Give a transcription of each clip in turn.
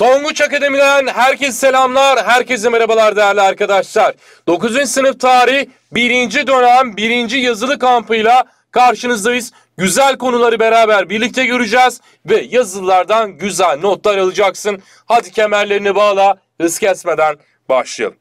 Tonguç Akademi'den herkese selamlar, herkese merhabalar değerli arkadaşlar. 9. sınıf tarih 1. dönem 1. yazılı kampıyla karşınızdayız. Güzel konuları beraber birlikte göreceğiz ve yazılılardan güzel notlar alacaksın. Hadi kemerlerini bağla, hız kesmeden başlayalım.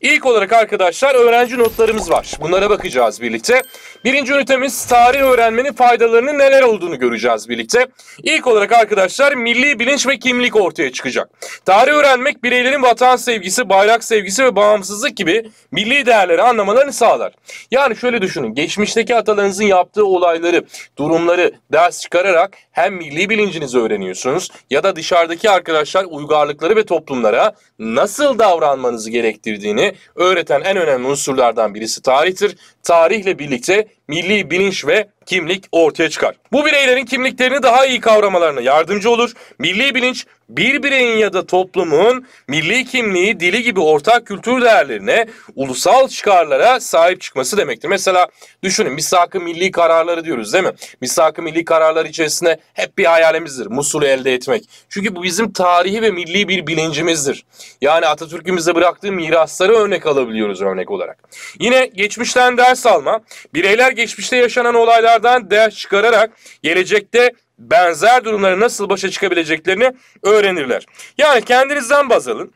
İlk olarak arkadaşlar öğrenci notlarımız var. Bunlara bakacağız birlikte. Birinci ünitemiz tarih öğrenmenin faydalarının neler olduğunu göreceğiz birlikte. İlk olarak arkadaşlar milli bilinç ve kimlik ortaya çıkacak. Tarih öğrenmek bireylerin vatan sevgisi, bayrak sevgisi ve bağımsızlık gibi milli değerleri anlamalarını sağlar. Yani şöyle düşünün geçmişteki atalarınızın yaptığı olayları, durumları ders çıkararak hem milli bilincinizi öğreniyorsunuz ya da dışarıdaki arkadaşlar uygarlıkları ve toplumlara nasıl davranmanızı gerektirdiğini öğreten en önemli unsurlardan birisi tarihtir. Tarihle birlikte life. milli bilinç ve kimlik ortaya çıkar. Bu bireylerin kimliklerini daha iyi kavramalarına yardımcı olur. Milli bilinç bir bireyin ya da toplumun milli kimliği, dili gibi ortak kültür değerlerine, ulusal çıkarlara sahip çıkması demektir. Mesela düşünün misak-ı milli kararları diyoruz değil mi? Misak-ı milli kararlar içerisinde hep bir hayalimizdir Musul'u elde etmek. Çünkü bu bizim tarihi ve milli bir bilincimizdir. Yani Atatürk'ün bize bıraktığı mirasları örnek alabiliyoruz örnek olarak. Yine geçmişten ders alma, bireyler geçmişte yaşanan olaylardan ders çıkararak gelecekte benzer durumlara nasıl başa çıkabileceklerini öğrenirler. Yani kendinizden baz alın.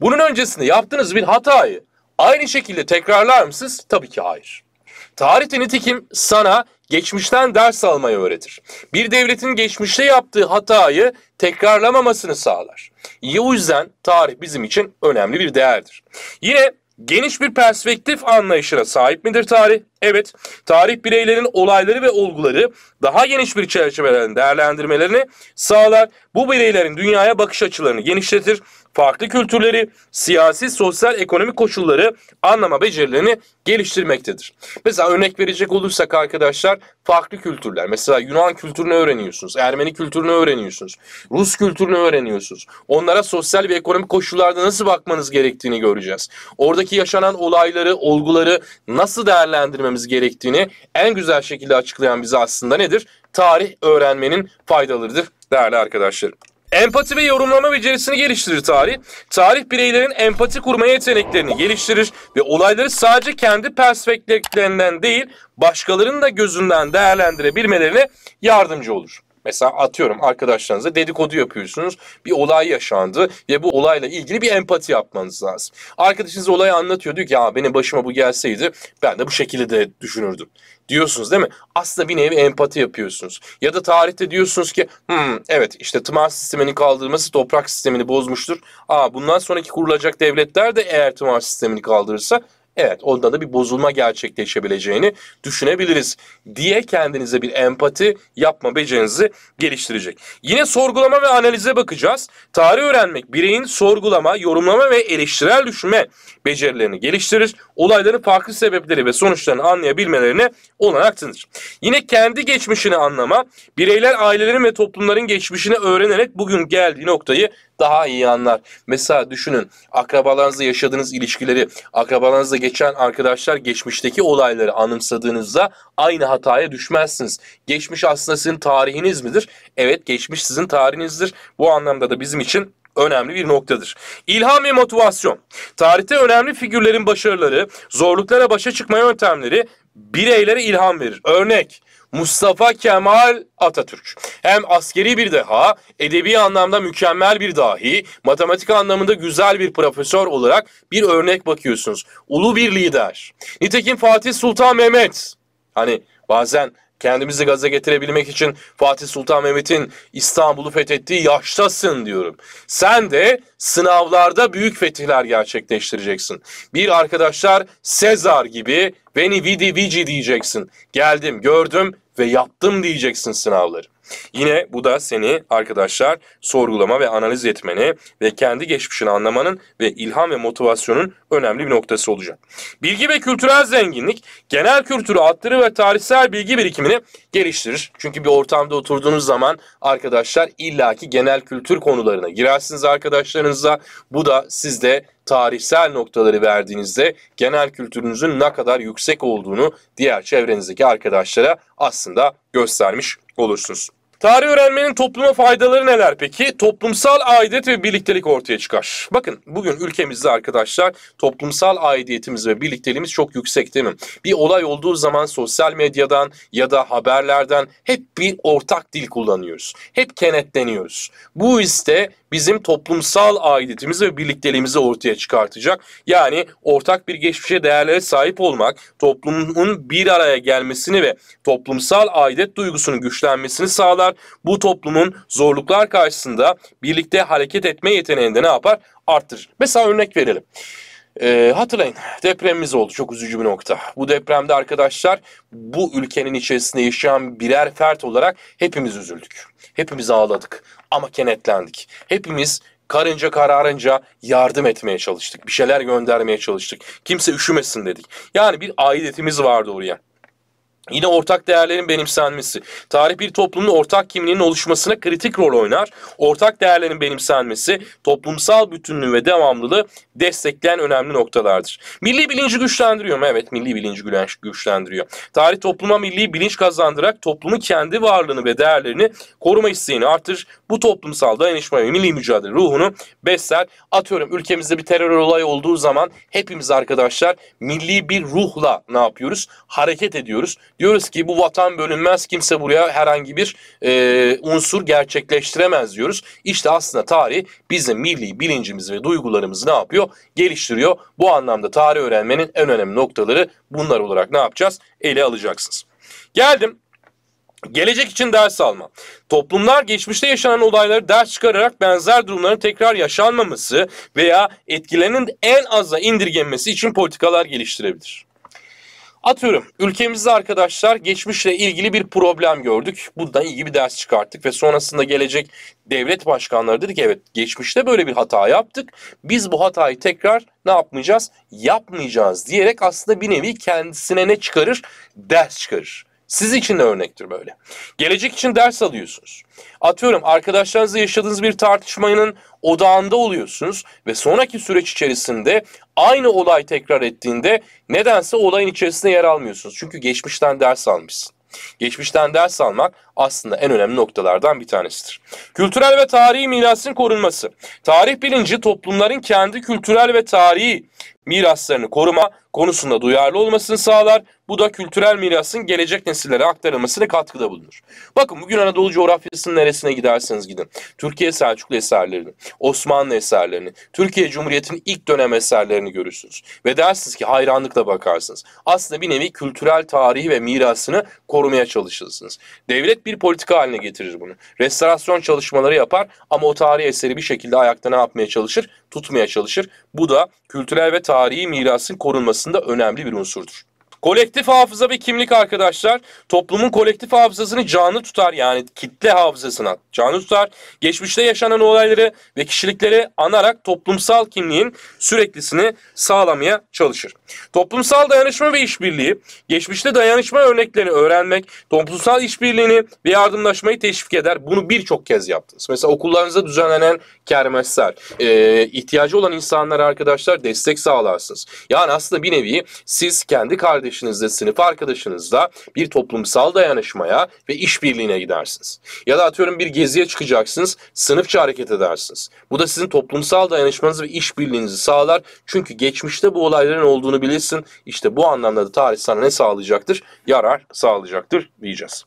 Bunun öncesinde yaptığınız bir hatayı aynı şekilde tekrarlar mısınız? Tabii ki hayır. Tarihte nitekim sana geçmişten ders almayı öğretir. Bir devletin geçmişte yaptığı hatayı tekrarlamamasını sağlar. O yüzden tarih bizim için önemli bir değerdir. Yine geniş bir perspektif anlayışına sahip midir tarih? Evet, tarih bireylerin olayları ve olguları daha geniş bir çerçeveden değerlendirmelerini sağlar. Bu bireylerin dünyaya bakış açılarını genişletir. Farklı kültürleri, siyasi, sosyal, ekonomik koşulları anlama becerilerini geliştirmektedir. Mesela örnek verecek olursak arkadaşlar farklı kültürler. Mesela Yunan kültürünü öğreniyorsunuz, Ermeni kültürünü öğreniyorsunuz, Rus kültürünü öğreniyorsunuz. Onlara sosyal ve ekonomik koşullarda nasıl bakmanız gerektiğini göreceğiz. Oradaki yaşanan olayları, olguları nasıl değerlendirmemiz öğrenmemiz gerektiğini en güzel şekilde açıklayan bize aslında nedir? Tarih öğrenmenin faydalarıdır değerli arkadaşlarım. Empati ve yorumlama becerisini geliştirir tarih. Tarih bireylerin empati kurma yeteneklerini geliştirir ve olayları sadece kendi perspektiflerinden değil başkalarının da gözünden değerlendirebilmelerine yardımcı olur. Mesela atıyorum arkadaşlarınızla dedikodu yapıyorsunuz. Bir olay yaşandı ve bu olayla ilgili bir empati yapmanız lazım. Arkadaşınız olayı anlatıyor diyor ki ya benim başıma bu gelseydi ben de bu şekilde de düşünürdüm. Diyorsunuz değil mi? Aslında bir nevi empati yapıyorsunuz. Ya da tarihte diyorsunuz ki Hı, hmm, evet işte tımar sisteminin kaldırılması toprak sistemini bozmuştur. Aa, bundan sonraki kurulacak devletler de eğer tımar sistemini kaldırırsa evet onda da bir bozulma gerçekleşebileceğini düşünebiliriz diye kendinize bir empati yapma becerinizi geliştirecek. Yine sorgulama ve analize bakacağız. Tarih öğrenmek bireyin sorgulama, yorumlama ve eleştirel düşünme becerilerini geliştirir. Olayların farklı sebepleri ve sonuçlarını anlayabilmelerine olanak tanır. Yine kendi geçmişini anlama, bireyler ailelerin ve toplumların geçmişini öğrenerek bugün geldiği noktayı daha iyi anlar. Mesela düşünün akrabalarınızla yaşadığınız ilişkileri, akrabalarınızla geçen arkadaşlar geçmişteki olayları anımsadığınızda aynı hataya düşmezsiniz. Geçmiş aslında sizin tarihiniz midir? Evet geçmiş sizin tarihinizdir. Bu anlamda da bizim için önemli bir noktadır. İlham ve motivasyon. Tarihte önemli figürlerin başarıları, zorluklara başa çıkma yöntemleri bireylere ilham verir. Örnek Mustafa Kemal Atatürk. Hem askeri bir deha, edebi anlamda mükemmel bir dahi, matematik anlamında güzel bir profesör olarak bir örnek bakıyorsunuz. Ulu bir lider. Nitekim Fatih Sultan Mehmet. Hani bazen kendimizi gaza getirebilmek için Fatih Sultan Mehmet'in İstanbul'u fethettiği yaştasın diyorum. Sen de sınavlarda büyük fetihler gerçekleştireceksin. Bir arkadaşlar Sezar gibi beni vidi vici diyeceksin. Geldim gördüm ve yaptım diyeceksin sınavları. Yine bu da seni arkadaşlar sorgulama ve analiz etmeni ve kendi geçmişini anlamanın ve ilham ve motivasyonun önemli bir noktası olacak. Bilgi ve kültürel zenginlik genel kültürü arttırır ve tarihsel bilgi birikimini geliştirir. Çünkü bir ortamda oturduğunuz zaman arkadaşlar illaki genel kültür konularına girersiniz arkadaşlarınızla. Bu da sizde tarihsel noktaları verdiğinizde genel kültürünüzün ne kadar yüksek olduğunu diğer çevrenizdeki arkadaşlara aslında göstermiş olursunuz. Tarih öğrenmenin topluma faydaları neler peki? Toplumsal aidet ve birliktelik ortaya çıkar. Bakın bugün ülkemizde arkadaşlar toplumsal aidiyetimiz ve birlikteliğimiz çok yüksek değil mi? Bir olay olduğu zaman sosyal medyadan ya da haberlerden hep bir ortak dil kullanıyoruz. Hep kenetleniyoruz. Bu işte bizim toplumsal aidiyetimizi ve birlikteliğimizi ortaya çıkartacak. Yani ortak bir geçmişe değerlere sahip olmak, toplumun bir araya gelmesini ve toplumsal aidet duygusunun güçlenmesini sağlar bu toplumun zorluklar karşısında birlikte hareket etme yeteneğini de ne yapar? Arttırır. Mesela örnek verelim. E, hatırlayın depremimiz oldu çok üzücü bir nokta. Bu depremde arkadaşlar bu ülkenin içerisinde yaşayan birer fert olarak hepimiz üzüldük. Hepimiz ağladık ama kenetlendik. Hepimiz karınca kararınca yardım etmeye çalıştık. Bir şeyler göndermeye çalıştık. Kimse üşümesin dedik. Yani bir aidiyetimiz vardı oraya. Yine ortak değerlerin benimsenmesi. Tarih bir toplumun ortak kimliğinin oluşmasına kritik rol oynar. Ortak değerlerin benimsenmesi toplumsal bütünlüğü ve devamlılığı destekleyen önemli noktalardır. Milli bilinci güçlendiriyor mu? Evet milli bilinci güçlendiriyor. Tarih topluma milli bilinç kazandırarak toplumun kendi varlığını ve değerlerini koruma isteğini artır bu toplumsal dayanışmayı, milli mücadele ruhunu besler. Atıyorum ülkemizde bir terör olayı olduğu zaman hepimiz arkadaşlar milli bir ruhla ne yapıyoruz? Hareket ediyoruz. Diyoruz ki bu vatan bölünmez, kimse buraya herhangi bir e, unsur gerçekleştiremez diyoruz. İşte aslında tarih bizim milli bilincimizi ve duygularımızı ne yapıyor? Geliştiriyor. Bu anlamda tarih öğrenmenin en önemli noktaları bunlar olarak ne yapacağız? Ele alacaksınız. Geldim Gelecek için ders alma. Toplumlar geçmişte yaşanan olayları ders çıkararak benzer durumların tekrar yaşanmaması veya etkilerinin en aza indirgenmesi için politikalar geliştirebilir. Atıyorum ülkemizde arkadaşlar geçmişle ilgili bir problem gördük. Bundan iyi bir ders çıkarttık ve sonrasında gelecek devlet başkanları dedi ki evet geçmişte böyle bir hata yaptık. Biz bu hatayı tekrar ne yapmayacağız? Yapmayacağız diyerek aslında bir nevi kendisine ne çıkarır? Ders çıkarır. Siz için de örnektir böyle. Gelecek için ders alıyorsunuz. Atıyorum arkadaşlarınızla yaşadığınız bir tartışmanın odağında oluyorsunuz ve sonraki süreç içerisinde aynı olay tekrar ettiğinde nedense olayın içerisinde yer almıyorsunuz. Çünkü geçmişten ders almışsın. Geçmişten ders almak aslında en önemli noktalardan bir tanesidir. Kültürel ve tarihi mirasın korunması. Tarih bilinci toplumların kendi kültürel ve tarihi miraslarını koruma konusunda duyarlı olmasını sağlar. Bu da kültürel mirasın gelecek nesillere aktarılmasına katkıda bulunur. Bakın bugün Anadolu coğrafyasının neresine giderseniz gidin. Türkiye Selçuklu eserlerini, Osmanlı eserlerini, Türkiye Cumhuriyeti'nin ilk dönem eserlerini görürsünüz. Ve dersiniz ki hayranlıkla bakarsınız. Aslında bir nevi kültürel tarihi ve mirasını korumaya çalışırsınız. Devlet bir politika haline getirir bunu. Restorasyon çalışmaları yapar ama o tarihi eseri bir şekilde ayakta ne yapmaya çalışır? Tutmaya çalışır. Bu da kültürel ve tarihi mirasın korunmasında önemli bir unsurdur. Kolektif hafıza ve kimlik arkadaşlar toplumun kolektif hafızasını canlı tutar yani kitle hafızasına canlı tutar. Geçmişte yaşanan olayları ve kişilikleri anarak toplumsal kimliğin süreklisini sağlamaya çalışır. Toplumsal dayanışma ve işbirliği geçmişte dayanışma örneklerini öğrenmek, toplumsal işbirliğini ve yardımlaşmayı teşvik eder. Bunu birçok kez yaptınız. Mesela okullarınızda düzenlenen kermesler, e, ihtiyacı olan insanlara arkadaşlar destek sağlarsınız. Yani aslında bir nevi siz kendi kardeşleriniz arkadaşınızla, sınıf arkadaşınızla bir toplumsal dayanışmaya ve işbirliğine gidersiniz. Ya da atıyorum bir geziye çıkacaksınız, sınıfça hareket edersiniz. Bu da sizin toplumsal dayanışmanızı ve işbirliğinizi sağlar. Çünkü geçmişte bu olayların olduğunu bilirsin. İşte bu anlamda da tarih sana ne sağlayacaktır? Yarar sağlayacaktır diyeceğiz.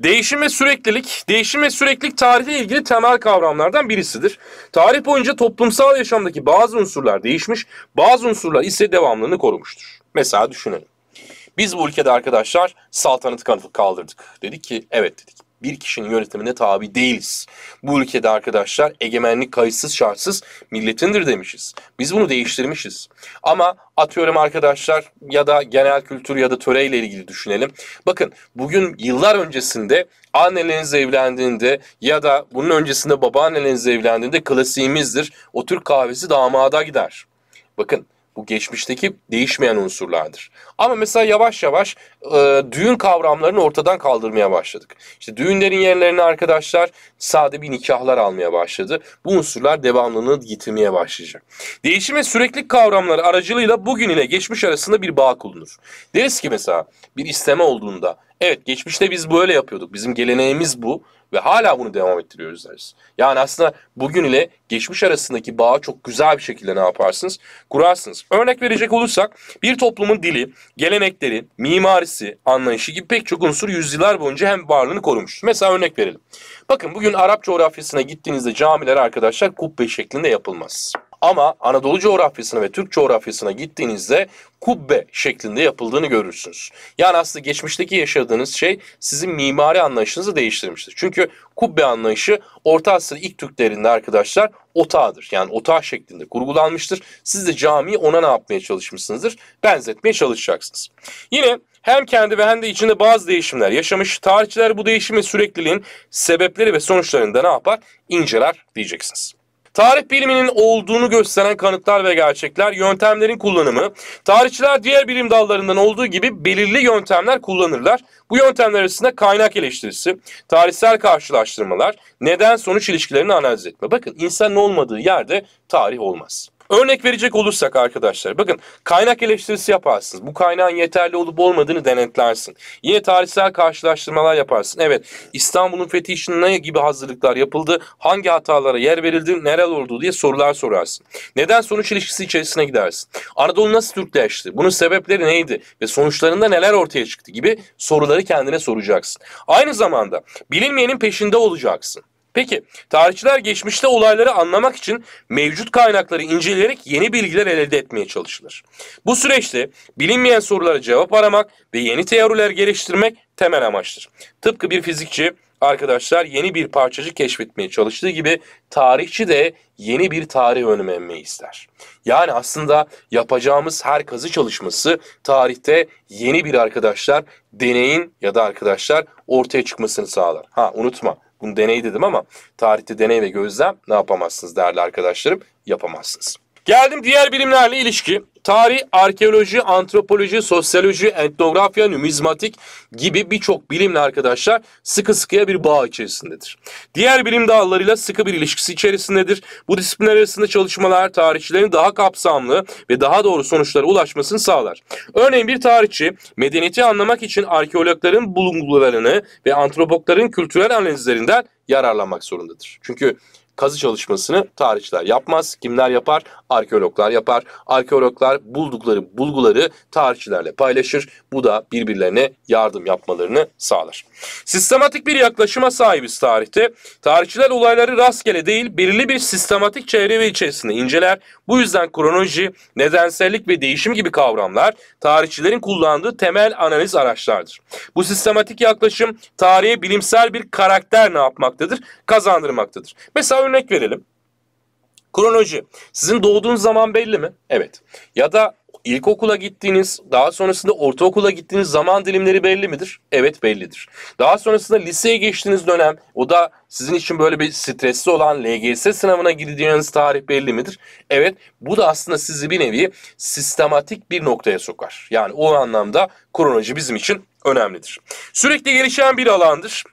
Değişim ve süreklilik, değişim ve süreklilik tarihle ilgili temel kavramlardan birisidir. Tarih boyunca toplumsal yaşamdaki bazı unsurlar değişmiş, bazı unsurlar ise devamlılığını korumuştur. Mesela düşünelim. Biz bu ülkede arkadaşlar saltanatı kaldırdık. Dedik ki evet dedik. Bir kişinin yönetimine tabi değiliz. Bu ülkede arkadaşlar egemenlik kayıtsız şartsız milletindir demişiz. Biz bunu değiştirmişiz. Ama atıyorum arkadaşlar ya da genel kültür ya da töreyle ilgili düşünelim. Bakın bugün yıllar öncesinde anneleriniz evlendiğinde ya da bunun öncesinde babaanneniz evlendiğinde klasiğimizdir. O Türk kahvesi damada gider. Bakın bu geçmişteki değişmeyen unsurlardır. Ama mesela yavaş yavaş e, düğün kavramlarını ortadan kaldırmaya başladık. İşte düğünlerin yerlerini arkadaşlar sade bir nikahlar almaya başladı. Bu unsurlar devamlılığını yitirmeye başlayacak. Değişim ve sürekli kavramları aracılığıyla bugün ile geçmiş arasında bir bağ kurulur. Deriz ki mesela bir isteme olduğunda evet geçmişte biz böyle yapıyorduk. Bizim geleneğimiz bu ve hala bunu devam ettiriyoruz deriz. Yani aslında bugün ile geçmiş arasındaki bağı çok güzel bir şekilde ne yaparsınız? Kurarsınız. Örnek verecek olursak bir toplumun dili, gelenekleri, mimarisi, anlayışı gibi pek çok unsur yüzyıllar boyunca hem varlığını korumuş. Mesela örnek verelim. Bakın bugün Arap coğrafyasına gittiğinizde camiler arkadaşlar kubbe şeklinde yapılmaz. Ama Anadolu coğrafyasına ve Türk coğrafyasına gittiğinizde kubbe şeklinde yapıldığını görürsünüz. Yani aslında geçmişteki yaşadığınız şey sizin mimari anlayışınızı değiştirmiştir. Çünkü kubbe anlayışı Orta Asır ilk Türklerinde arkadaşlar otağıdır. Yani otağ şeklinde kurgulanmıştır. Siz de camiyi ona ne yapmaya çalışmışsınızdır? Benzetmeye çalışacaksınız. Yine hem kendi ve hem de içinde bazı değişimler yaşamış. Tarihçiler bu değişimin sürekliliğin sebepleri ve sonuçlarında ne yapar? İnceler diyeceksiniz tarih biliminin olduğunu gösteren kanıtlar ve gerçekler, yöntemlerin kullanımı. Tarihçiler diğer bilim dallarından olduğu gibi belirli yöntemler kullanırlar. Bu yöntemler arasında kaynak eleştirisi, tarihsel karşılaştırmalar, neden sonuç ilişkilerini analiz etme. Bakın insan olmadığı yerde tarih olmaz. Örnek verecek olursak arkadaşlar bakın kaynak eleştirisi yaparsınız. Bu kaynağın yeterli olup olmadığını denetlersin. Yine tarihsel karşılaştırmalar yaparsın. Evet İstanbul'un fethi için ne gibi hazırlıklar yapıldı? Hangi hatalara yer verildi? Neler oldu diye sorular sorarsın. Neden sonuç ilişkisi içerisine gidersin? Anadolu nasıl Türkleşti? Bunun sebepleri neydi? Ve sonuçlarında neler ortaya çıktı gibi soruları kendine soracaksın. Aynı zamanda bilinmeyenin peşinde olacaksın. Peki tarihçiler geçmişte olayları anlamak için mevcut kaynakları inceleyerek yeni bilgiler elde etmeye çalışılır. Bu süreçte bilinmeyen sorulara cevap aramak ve yeni teoriler geliştirmek temel amaçtır. Tıpkı bir fizikçi arkadaşlar yeni bir parçacık keşfetmeye çalıştığı gibi tarihçi de yeni bir tarih öğrenmeyi ister. Yani aslında yapacağımız her kazı çalışması tarihte yeni bir arkadaşlar deneyin ya da arkadaşlar ortaya çıkmasını sağlar. Ha unutma bunu deney dedim ama tarihte deney ve gözlem ne yapamazsınız değerli arkadaşlarım? Yapamazsınız. Geldim diğer bilimlerle ilişki. Tarih, arkeoloji, antropoloji, sosyoloji, etnografya, numizmatik gibi birçok bilimle arkadaşlar sıkı sıkıya bir bağ içerisindedir. Diğer bilim dallarıyla sıkı bir ilişkisi içerisindedir. Bu disiplinler arasında çalışmalar tarihçilerin daha kapsamlı ve daha doğru sonuçlara ulaşmasını sağlar. Örneğin bir tarihçi medeniyeti anlamak için arkeologların bulungularını ve antropologların kültürel analizlerinden yararlanmak zorundadır. Çünkü kazı çalışmasını tarihçiler yapmaz. Kimler yapar? Arkeologlar yapar. Arkeologlar buldukları bulguları tarihçilerle paylaşır. Bu da birbirlerine yardım yapmalarını sağlar. Sistematik bir yaklaşıma sahibiz tarihte. Tarihçiler olayları rastgele değil, belirli bir sistematik çevre içerisinde inceler. Bu yüzden kronoloji, nedensellik ve değişim gibi kavramlar tarihçilerin kullandığı temel analiz araçlardır. Bu sistematik yaklaşım tarihe bilimsel bir karakter ne yapmaktadır? Kazandırmaktadır. Mesela örnek verelim. Kronoloji. Sizin doğduğun zaman belli mi? Evet. Ya da İlkokula gittiğiniz, daha sonrasında ortaokula gittiğiniz zaman dilimleri belli midir? Evet bellidir. Daha sonrasında liseye geçtiğiniz dönem, o da sizin için böyle bir stresli olan LGS sınavına gideceğiniz tarih belli midir? Evet, bu da aslında sizi bir nevi sistematik bir noktaya sokar. Yani o anlamda kronoloji bizim için önemlidir. Sürekli gelişen bir alandır.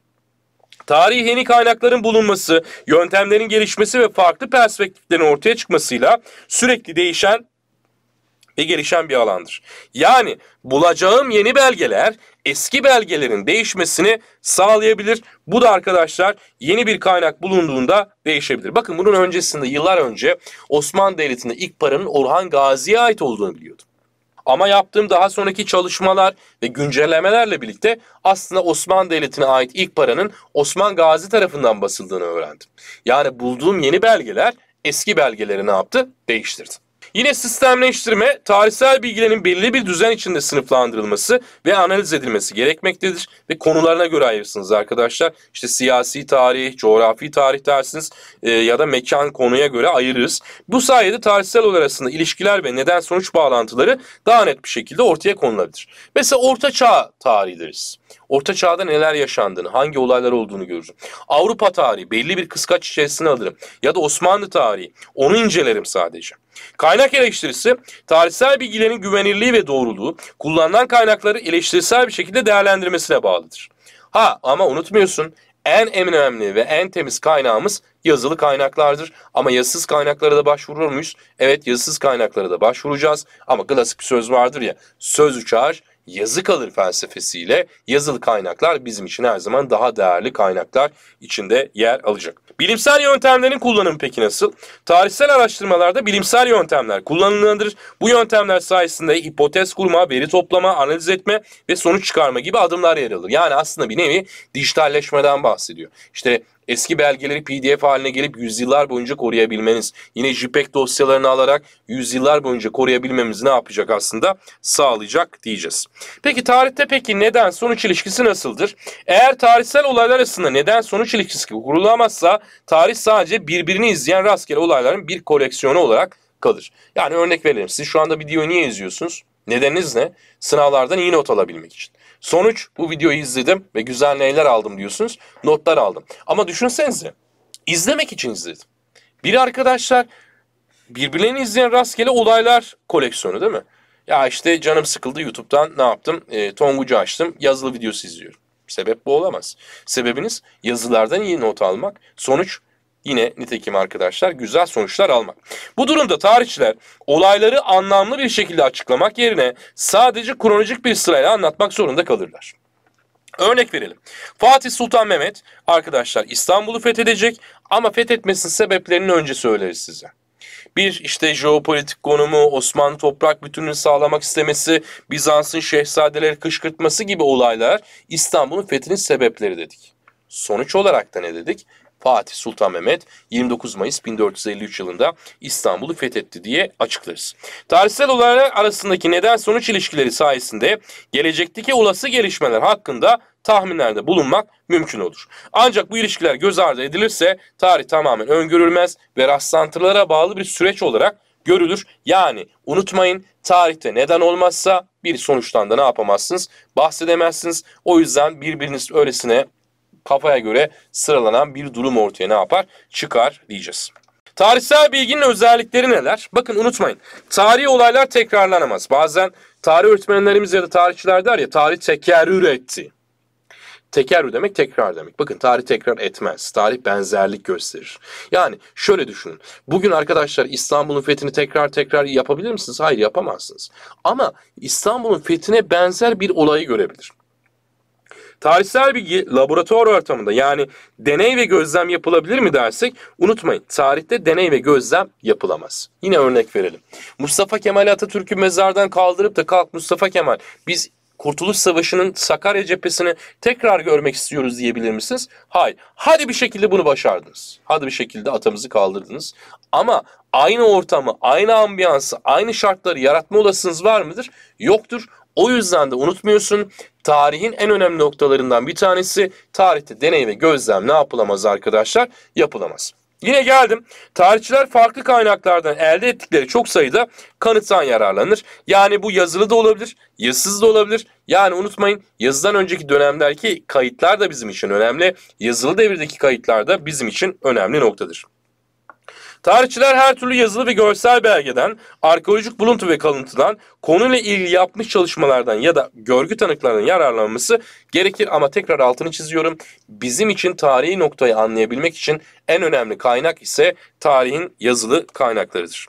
Tarihi yeni kaynakların bulunması, yöntemlerin gelişmesi ve farklı perspektiflerin ortaya çıkmasıyla sürekli değişen ve gelişen bir alandır. Yani bulacağım yeni belgeler eski belgelerin değişmesini sağlayabilir. Bu da arkadaşlar yeni bir kaynak bulunduğunda değişebilir. Bakın bunun öncesinde yıllar önce Osmanlı Devleti'nde ilk paranın Orhan Gazi'ye ait olduğunu biliyordum. Ama yaptığım daha sonraki çalışmalar ve güncellemelerle birlikte aslında Osmanlı Devleti'ne ait ilk paranın Osman Gazi tarafından basıldığını öğrendim. Yani bulduğum yeni belgeler eski belgeleri ne yaptı? Değiştirdi. Yine sistemleştirme tarihsel bilgilerin belli bir düzen içinde sınıflandırılması ve analiz edilmesi gerekmektedir ve konularına göre ayırırsınız arkadaşlar. İşte siyasi tarih, coğrafi tarih dersiniz e, ya da mekan konuya göre ayırırız. Bu sayede tarihsel olarak arasında ilişkiler ve neden sonuç bağlantıları daha net bir şekilde ortaya konulabilir. Mesela orta çağ tarihi Orta Çağ'da neler yaşandığını, hangi olaylar olduğunu görürüm. Avrupa tarihi belli bir kıskaç içerisine alırım. Ya da Osmanlı tarihi. Onu incelerim sadece. Kaynak eleştirisi, tarihsel bilgilerin güvenirliği ve doğruluğu, kullanılan kaynakları eleştirisel bir şekilde değerlendirmesine bağlıdır. Ha ama unutmuyorsun, en en önemli ve en temiz kaynağımız yazılı kaynaklardır. Ama yazısız kaynaklara da başvurur muyuz? Evet yazısız kaynaklara da başvuracağız. Ama klasik bir söz vardır ya, söz uçar, yazı kalır felsefesiyle yazılı kaynaklar bizim için her zaman daha değerli kaynaklar içinde yer alacak. Bilimsel yöntemlerin kullanımı peki nasıl? Tarihsel araştırmalarda bilimsel yöntemler kullanılır. Bu yöntemler sayesinde hipotez kurma, veri toplama, analiz etme ve sonuç çıkarma gibi adımlar yer alır. Yani aslında bir nevi dijitalleşmeden bahsediyor. İşte Eski belgeleri PDF haline gelip yüzyıllar boyunca koruyabilmeniz. Yine JPEG dosyalarını alarak yüzyıllar boyunca koruyabilmemiz ne yapacak aslında? Sağlayacak diyeceğiz. Peki tarihte peki neden sonuç ilişkisi nasıldır? Eğer tarihsel olaylar arasında neden sonuç ilişkisi kurulamazsa tarih sadece birbirini izleyen rastgele olayların bir koleksiyonu olarak kalır. Yani örnek verelim siz şu anda video niye izliyorsunuz? Nedeniniz ne? Sınavlardan iyi not alabilmek için. Sonuç bu videoyu izledim ve güzel neyler aldım diyorsunuz. Notlar aldım. Ama düşünsenize izlemek için izledim. Bir arkadaşlar birbirlerini izleyen rastgele olaylar koleksiyonu değil mi? Ya işte canım sıkıldı YouTube'dan ne yaptım? E, Tongucu açtım yazılı videosu izliyorum. Sebep bu olamaz. Sebebiniz yazılardan iyi not almak. Sonuç yine nitekim arkadaşlar güzel sonuçlar almak. Bu durumda tarihçiler olayları anlamlı bir şekilde açıklamak yerine sadece kronolojik bir sırayla anlatmak zorunda kalırlar. Örnek verelim. Fatih Sultan Mehmet arkadaşlar İstanbul'u fethedecek ama fethetmesinin sebeplerini önce söyleriz size. Bir işte jeopolitik konumu, Osmanlı toprak bütününü sağlamak istemesi, Bizans'ın şehzadeleri kışkırtması gibi olaylar İstanbul'un fethinin sebepleri dedik. Sonuç olarak da ne dedik? Fatih Sultan Mehmet 29 Mayıs 1453 yılında İstanbul'u fethetti diye açıklarız. Tarihsel olaylar arasındaki neden sonuç ilişkileri sayesinde gelecekteki olası gelişmeler hakkında tahminlerde bulunmak mümkün olur. Ancak bu ilişkiler göz ardı edilirse tarih tamamen öngörülmez ve rastlantılara bağlı bir süreç olarak görülür. Yani unutmayın tarihte neden olmazsa bir sonuçtan da ne yapamazsınız bahsedemezsiniz. O yüzden birbiriniz öylesine kafaya göre sıralanan bir durum ortaya ne yapar? Çıkar diyeceğiz. Tarihsel bilginin özellikleri neler? Bakın unutmayın. Tarihi olaylar tekrarlanamaz. Bazen tarih öğretmenlerimiz ya da tarihçiler der ya tarih tekerrür etti. Tekerrür demek tekrar demek. Bakın tarih tekrar etmez. Tarih benzerlik gösterir. Yani şöyle düşünün. Bugün arkadaşlar İstanbul'un fethini tekrar tekrar yapabilir misiniz? Hayır yapamazsınız. Ama İstanbul'un fethine benzer bir olayı görebilir. Tarihsel bilgi laboratuvar ortamında yani deney ve gözlem yapılabilir mi dersek unutmayın tarihte deney ve gözlem yapılamaz. Yine örnek verelim. Mustafa Kemal Atatürk'ü mezardan kaldırıp da kalk Mustafa Kemal biz Kurtuluş Savaşı'nın Sakarya cephesini tekrar görmek istiyoruz diyebilir misiniz? Hayır. Hadi bir şekilde bunu başardınız. Hadi bir şekilde atamızı kaldırdınız. Ama aynı ortamı, aynı ambiyansı, aynı şartları yaratma olasılığınız var mıdır? Yoktur. O yüzden de unutmuyorsun tarihin en önemli noktalarından bir tanesi. Tarihte deney ve gözlem ne yapılamaz arkadaşlar? Yapılamaz. Yine geldim. Tarihçiler farklı kaynaklardan elde ettikleri çok sayıda kanıttan yararlanır. Yani bu yazılı da olabilir, yazısız da olabilir. Yani unutmayın yazıdan önceki dönemdeki kayıtlar da bizim için önemli. Yazılı devirdeki kayıtlar da bizim için önemli noktadır. Tarihçiler her türlü yazılı ve görsel belgeden, arkeolojik buluntu ve kalıntıdan, konuyla ilgili yapmış çalışmalardan ya da görgü tanıklarının yararlanması gerekir. Ama tekrar altını çiziyorum. Bizim için tarihi noktayı anlayabilmek için en önemli kaynak ise tarihin yazılı kaynaklarıdır.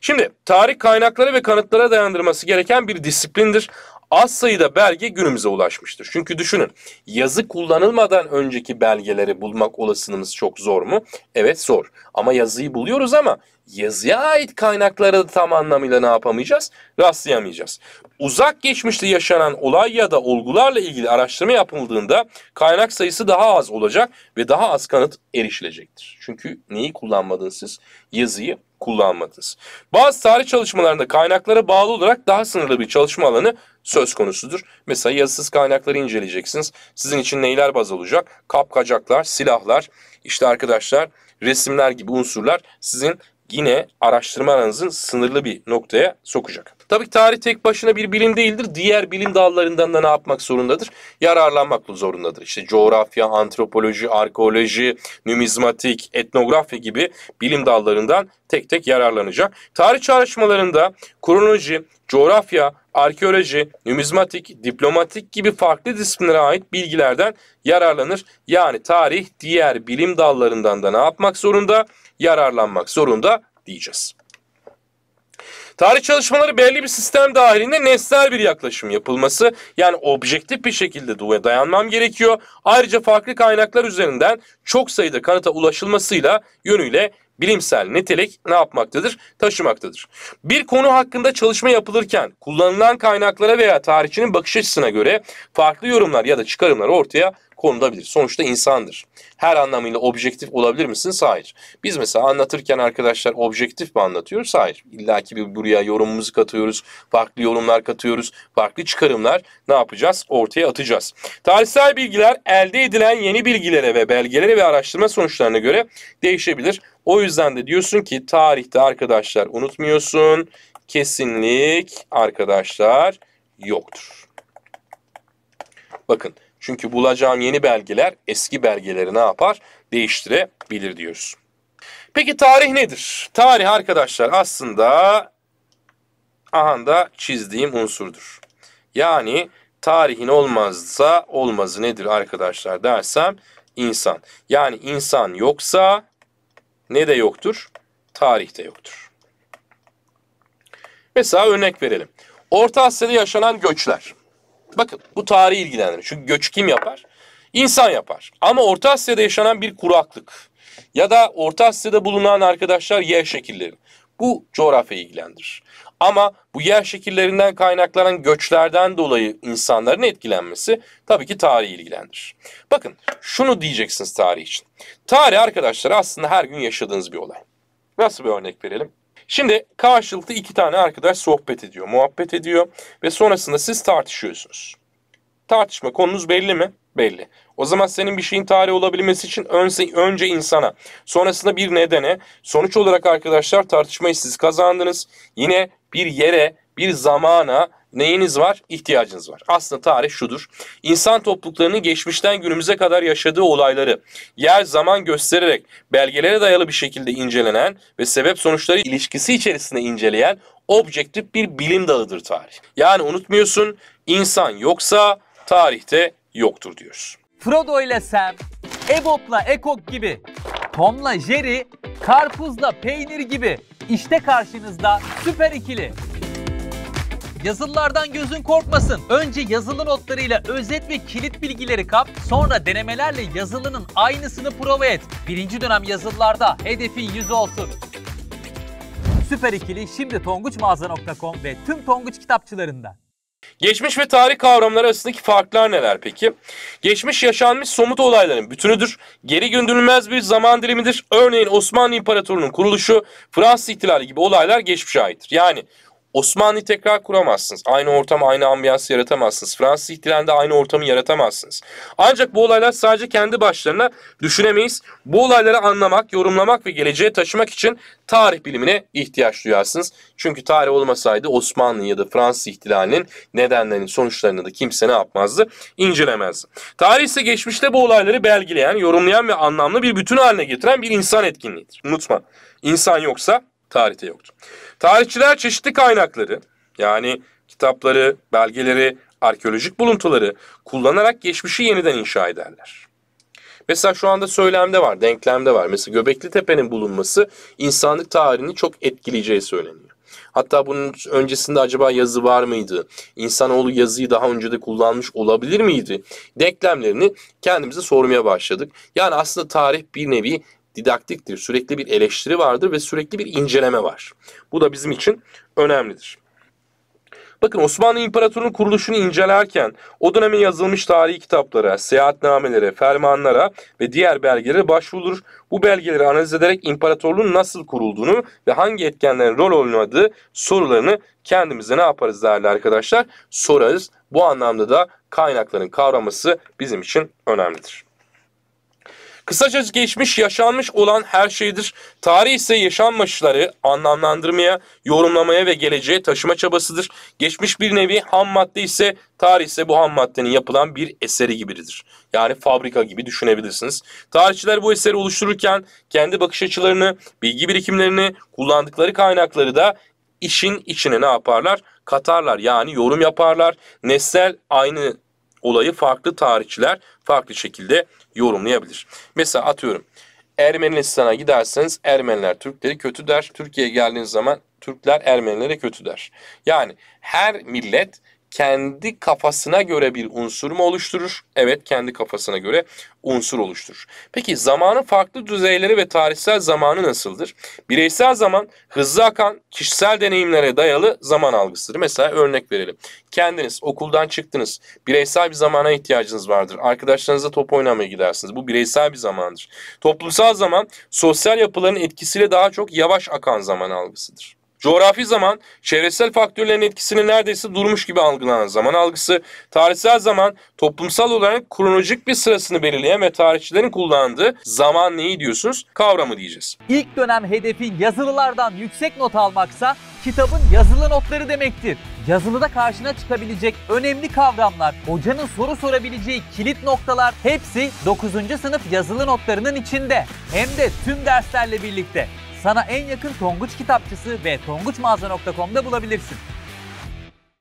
Şimdi tarih kaynakları ve kanıtlara dayandırması gereken bir disiplindir. Az sayıda belge günümüze ulaşmıştır. Çünkü düşünün yazı kullanılmadan önceki belgeleri bulmak olasılığımız çok zor mu? Evet zor. Ama yazıyı buluyoruz ama yazıya ait kaynaklara da tam anlamıyla ne yapamayacağız? Rastlayamayacağız. Uzak geçmişte yaşanan olay ya da olgularla ilgili araştırma yapıldığında kaynak sayısı daha az olacak ve daha az kanıt erişilecektir. Çünkü neyi kullanmadınız siz? Yazıyı kullanmadınız. Bazı tarih çalışmalarında kaynaklara bağlı olarak daha sınırlı bir çalışma alanı söz konusudur. Mesela yazısız kaynakları inceleyeceksiniz. Sizin için neyler baz olacak? Kapkacaklar, silahlar, işte arkadaşlar resimler gibi unsurlar sizin yine araştırma alanınızın sınırlı bir noktaya sokacak. Tabii tarih tek başına bir bilim değildir. Diğer bilim dallarından da ne yapmak zorundadır? Yararlanmak zorundadır. İşte coğrafya, antropoloji, arkeoloji, numizmatik, etnografya gibi bilim dallarından tek tek yararlanacak. Tarih çalışmalarında kronoloji, coğrafya, arkeoloji, numizmatik, diplomatik gibi farklı disiplinlere ait bilgilerden yararlanır. Yani tarih diğer bilim dallarından da ne yapmak zorunda? Yararlanmak zorunda diyeceğiz. Tarih çalışmaları belli bir sistem dahilinde nesnel bir yaklaşım yapılması yani objektif bir şekilde dayanmam gerekiyor. Ayrıca farklı kaynaklar üzerinden çok sayıda kanıta ulaşılmasıyla yönüyle bilimsel nitelik ne yapmaktadır? Taşımaktadır. Bir konu hakkında çalışma yapılırken kullanılan kaynaklara veya tarihçinin bakış açısına göre farklı yorumlar ya da çıkarımlar ortaya konulabilir. Sonuçta insandır. Her anlamıyla objektif olabilir misiniz? Hayır. Biz mesela anlatırken arkadaşlar objektif mi anlatıyoruz? Hayır. İlla ki bir buraya yorumumuzu katıyoruz. Farklı yorumlar katıyoruz. Farklı çıkarımlar ne yapacağız? Ortaya atacağız. Tarihsel bilgiler elde edilen yeni bilgilere ve belgelere ve araştırma sonuçlarına göre değişebilir. O yüzden de diyorsun ki tarihte arkadaşlar unutmuyorsun. Kesinlik arkadaşlar yoktur. Bakın çünkü bulacağım yeni belgeler eski belgeleri ne yapar? Değiştirebilir diyoruz. Peki tarih nedir? Tarih arkadaşlar aslında ahanda çizdiğim unsurdur. Yani tarihin olmazsa olmazı nedir arkadaşlar dersem insan. Yani insan yoksa ne de yoktur? Tarih de yoktur. Mesela örnek verelim. Orta Asya'da yaşanan göçler. Bakın bu tarihi ilgilendirir. Çünkü göç kim yapar? İnsan yapar. Ama Orta Asya'da yaşanan bir kuraklık ya da Orta Asya'da bulunan arkadaşlar yer şekilleri. Bu coğrafyayı ilgilendirir. Ama bu yer şekillerinden kaynaklanan göçlerden dolayı insanların etkilenmesi tabii ki tarihi ilgilendirir. Bakın şunu diyeceksiniz tarih için. Tarih arkadaşlar aslında her gün yaşadığınız bir olay. Nasıl bir örnek verelim? Şimdi karşılıklı iki tane arkadaş sohbet ediyor, muhabbet ediyor ve sonrasında siz tartışıyorsunuz. Tartışma konunuz belli mi? Belli. O zaman senin bir şeyin tarih olabilmesi için önce, önce insana, sonrasında bir nedene, sonuç olarak arkadaşlar tartışmayı siz kazandınız. Yine bir yere, bir zamana neyiniz var? İhtiyacınız var. Aslında tarih şudur. İnsan topluluklarının geçmişten günümüze kadar yaşadığı olayları yer zaman göstererek belgelere dayalı bir şekilde incelenen ve sebep sonuçları ilişkisi içerisinde inceleyen objektif bir bilim dalıdır tarih. Yani unutmuyorsun insan yoksa tarihte yoktur diyoruz. Frodo ile Sam, Ebob'la Ekok gibi, Tom'la Jerry, Karpuz'la Peynir gibi. İşte karşınızda süper ikili. Yazılılardan gözün korkmasın. Önce yazılı notlarıyla özet ve kilit bilgileri kap, sonra denemelerle yazılının aynısını prova et. Birinci dönem yazılılarda hedefin 100 olsun. Süper ikili şimdi tonguçmağaza.com ve tüm Tonguç kitapçılarında. Geçmiş ve tarih kavramları arasındaki farklar neler peki? Geçmiş yaşanmış somut olayların bütünüdür. Geri gündürülmez bir zaman dilimidir. Örneğin Osmanlı İmparatorluğu'nun kuruluşu, Fransız ihtilali gibi olaylar geçmişe aittir. Yani Osmanlı tekrar kuramazsınız. Aynı ortamı, aynı ambiyansı yaratamazsınız. Fransız ihtilalinde aynı ortamı yaratamazsınız. Ancak bu olaylar sadece kendi başlarına düşünemeyiz. Bu olayları anlamak, yorumlamak ve geleceğe taşımak için tarih bilimine ihtiyaç duyarsınız. Çünkü tarih olmasaydı Osmanlı ya da Fransız ihtilalinin nedenlerini, sonuçlarını da kimse ne yapmazdı? İncelemezdi. Tarih ise geçmişte bu olayları belgeleyen, yorumlayan ve anlamlı bir bütün haline getiren bir insan etkinliğidir. Unutma. insan yoksa tarihte yoktur. Tarihçiler çeşitli kaynakları yani kitapları, belgeleri, arkeolojik buluntuları kullanarak geçmişi yeniden inşa ederler. Mesela şu anda söylemde var, denklemde var. Mesela Göbekli Tepe'nin bulunması insanlık tarihini çok etkileyeceği söyleniyor. Hatta bunun öncesinde acaba yazı var mıydı? İnsanoğlu yazıyı daha önce de kullanmış olabilir miydi? Denklemlerini kendimize sormaya başladık. Yani aslında tarih bir nevi didaktiktir. Sürekli bir eleştiri vardır ve sürekli bir inceleme var. Bu da bizim için önemlidir. Bakın Osmanlı İmparatorluğu'nun kuruluşunu incelerken o dönemin yazılmış tarihi kitaplara, seyahatnamelere, fermanlara ve diğer belgelere başvurulur. Bu belgeleri analiz ederek imparatorluğun nasıl kurulduğunu ve hangi etkenlerin rol oynadığı sorularını kendimize ne yaparız değerli arkadaşlar? Sorarız. Bu anlamda da kaynakların kavraması bizim için önemlidir. Kısacası geçmiş yaşanmış olan her şeydir. Tarih ise yaşanmışları anlamlandırmaya, yorumlamaya ve geleceğe taşıma çabasıdır. Geçmiş bir nevi ham madde ise tarih ise bu ham maddenin yapılan bir eseri gibidir. Yani fabrika gibi düşünebilirsiniz. Tarihçiler bu eseri oluştururken kendi bakış açılarını, bilgi birikimlerini, kullandıkları kaynakları da işin içine ne yaparlar? Katarlar yani yorum yaparlar. Nesnel aynı olayı farklı tarihçiler farklı şekilde yorumlayabilir. Mesela atıyorum Ermenistan'a giderseniz Ermeniler Türkleri kötü der. Türkiye'ye geldiğiniz zaman Türkler Ermenilere kötü der. Yani her millet kendi kafasına göre bir unsur mu oluşturur? Evet, kendi kafasına göre unsur oluşturur. Peki zamanın farklı düzeyleri ve tarihsel zamanı nasıldır? Bireysel zaman hızlı akan kişisel deneyimlere dayalı zaman algısıdır. Mesela örnek verelim. Kendiniz okuldan çıktınız. Bireysel bir zamana ihtiyacınız vardır. Arkadaşlarınızla top oynamaya gidersiniz. Bu bireysel bir zamandır. Toplumsal zaman sosyal yapıların etkisiyle daha çok yavaş akan zaman algısıdır. Coğrafi zaman çevresel faktörlerin etkisini neredeyse durmuş gibi algılanan zaman algısı, tarihsel zaman toplumsal olarak kronolojik bir sırasını belirleyen ve tarihçilerin kullandığı zaman neyi diyorsunuz kavramı diyeceğiz. İlk dönem hedefi yazılılardan yüksek not almaksa kitabın yazılı notları demektir. Yazılıda karşına çıkabilecek önemli kavramlar, hocanın soru sorabileceği kilit noktalar hepsi 9. sınıf yazılı notlarının içinde. Hem de tüm derslerle birlikte. Sana en yakın Tonguç kitapçısı ve tonguçmağaza.com'da bulabilirsin.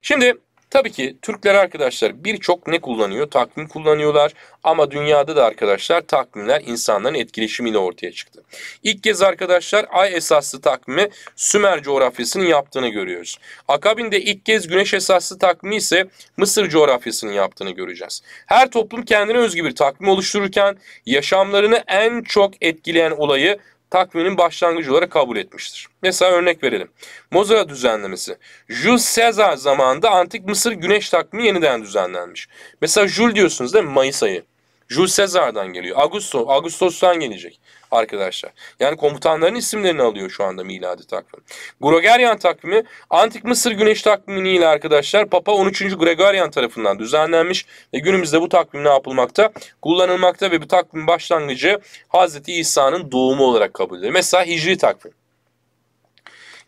Şimdi Tabii ki Türkler arkadaşlar birçok ne kullanıyor? Takvim kullanıyorlar ama dünyada da arkadaşlar takvimler insanların etkileşimiyle ortaya çıktı. İlk kez arkadaşlar ay esaslı takvimi Sümer coğrafyasının yaptığını görüyoruz. Akabinde ilk kez güneş esaslı takvimi ise Mısır coğrafyasının yaptığını göreceğiz. Her toplum kendine özgü bir takvim oluştururken yaşamlarını en çok etkileyen olayı takvimin başlangıcı olarak kabul etmiştir. Mesela örnek verelim. Mozara düzenlemesi. Jules Caesar zamanında Antik Mısır güneş takvimi yeniden düzenlenmiş. Mesela Jul diyorsunuz değil mi? Mayıs ayı. Jules Caesar'dan geliyor. Augusto, Augustus'tan gelecek arkadaşlar. Yani komutanların isimlerini alıyor şu anda miladi takvim. Gregorian takvimi Antik Mısır güneş takvimi ile arkadaşlar Papa 13. Gregorian tarafından düzenlenmiş ve günümüzde bu takvim ne yapılmakta? Kullanılmakta ve bu takvim başlangıcı Hazreti İsa'nın doğumu olarak kabul edilir. Mesela Hicri takvim.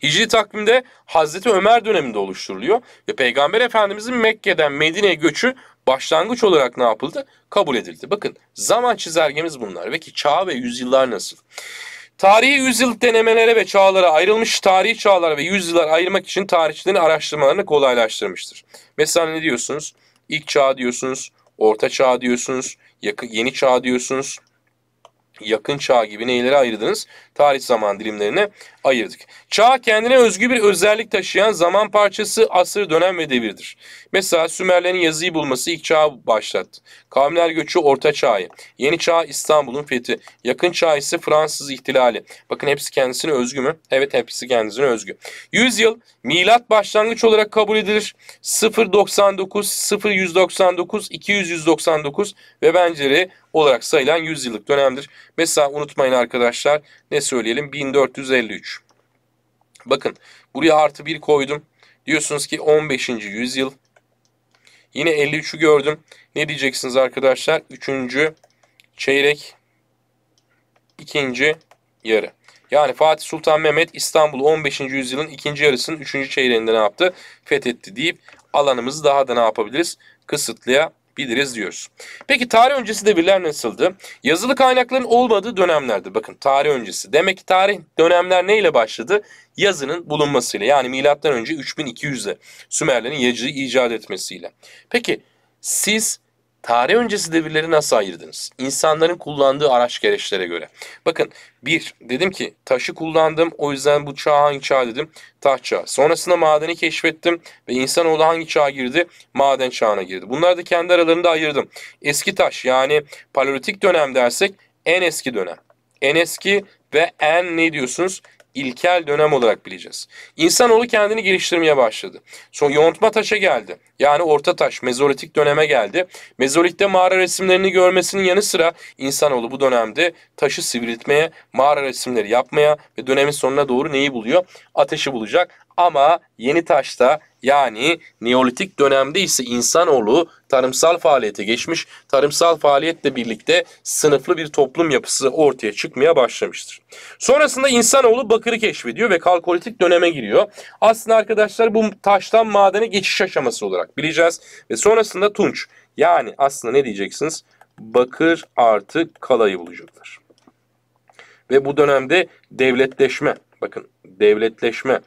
Hicri takvimde Hazreti Ömer döneminde oluşturuluyor ve Peygamber Efendimizin Mekke'den Medine'ye göçü başlangıç olarak ne yapıldı? Kabul edildi. Bakın zaman çizelgemiz bunlar ve ki çağ ve yüzyıllar nasıl? Tarihi yüzyıl denemelere ve çağlara ayrılmış tarihi çağlar ve yüzyıllar ayırmak için tarihçilerin araştırmalarını kolaylaştırmıştır. Mesela ne diyorsunuz? İlk çağ diyorsunuz, orta çağ diyorsunuz, yakın, yeni çağ diyorsunuz, yakın çağ gibi neyleri ayırdınız? tarih zaman dilimlerine ayırdık. Çağ kendine özgü bir özellik taşıyan zaman parçası asır, dönem ve devirdir. Mesela Sümerlerin yazıyı bulması ilk çağı başlattı. Kavimler göçü Orta Çağ'ı, Yeni Çağ İstanbul'un fethi, Yakın Çağ ise Fransız ihtilali. Bakın hepsi kendisine özgü mü? Evet hepsi kendisine özgü. Yüzyıl milat başlangıç olarak kabul edilir. 0.99, 0.199, 200.199 ve benzeri olarak sayılan yüzyıllık dönemdir. Mesela unutmayın arkadaşlar ne söyleyelim 1453. Bakın buraya artı 1 koydum. Diyorsunuz ki 15. yüzyıl. Yine 53'ü gördüm. Ne diyeceksiniz arkadaşlar? 3. çeyrek 2. yarı. Yani Fatih Sultan Mehmet İstanbul 15. yüzyılın ikinci yarısının 3. çeyreğinde ne yaptı? Fethetti deyip alanımızı daha da ne yapabiliriz? Kısıtlayabiliriz biliriz diyoruz. Peki tarih öncesi devirler nasıldı? Yazılı kaynakların olmadığı dönemlerdi. Bakın tarih öncesi. Demek ki tarih dönemler neyle başladı? Yazının bulunmasıyla yani milattan önce 3200'de Sümerlerin yazıyı icat etmesiyle. Peki siz Tarih öncesi devirleri nasıl ayırdınız? İnsanların kullandığı araç gereçlere göre. Bakın bir dedim ki taşı kullandım o yüzden bu çağı hangi çağ dedim? Taş çağı. Sonrasında madeni keşfettim ve insanoğlu hangi çağa girdi? Maden çağına girdi. Bunları da kendi aralarında ayırdım. Eski taş yani paleolitik dönem dersek en eski dönem. En eski ve en ne diyorsunuz? ilkel dönem olarak bileceğiz. İnsanoğlu kendini geliştirmeye başladı. Sonra yontma taşa geldi. Yani orta taş, mezolitik döneme geldi. Mezolitte mağara resimlerini görmesinin yanı sıra insanoğlu bu dönemde taşı sivriltmeye, mağara resimleri yapmaya ve dönemin sonuna doğru neyi buluyor? Ateşi bulacak. Ama yeni taşta yani Neolitik dönemde ise insanoğlu tarımsal faaliyete geçmiş, tarımsal faaliyetle birlikte sınıflı bir toplum yapısı ortaya çıkmaya başlamıştır. Sonrasında insanoğlu bakırı keşfediyor ve kalkolitik döneme giriyor. Aslında arkadaşlar bu taştan madene geçiş aşaması olarak bileceğiz. Ve sonrasında tunç yani aslında ne diyeceksiniz? Bakır artı kalayı bulacaklar. Ve bu dönemde devletleşme, bakın devletleşme,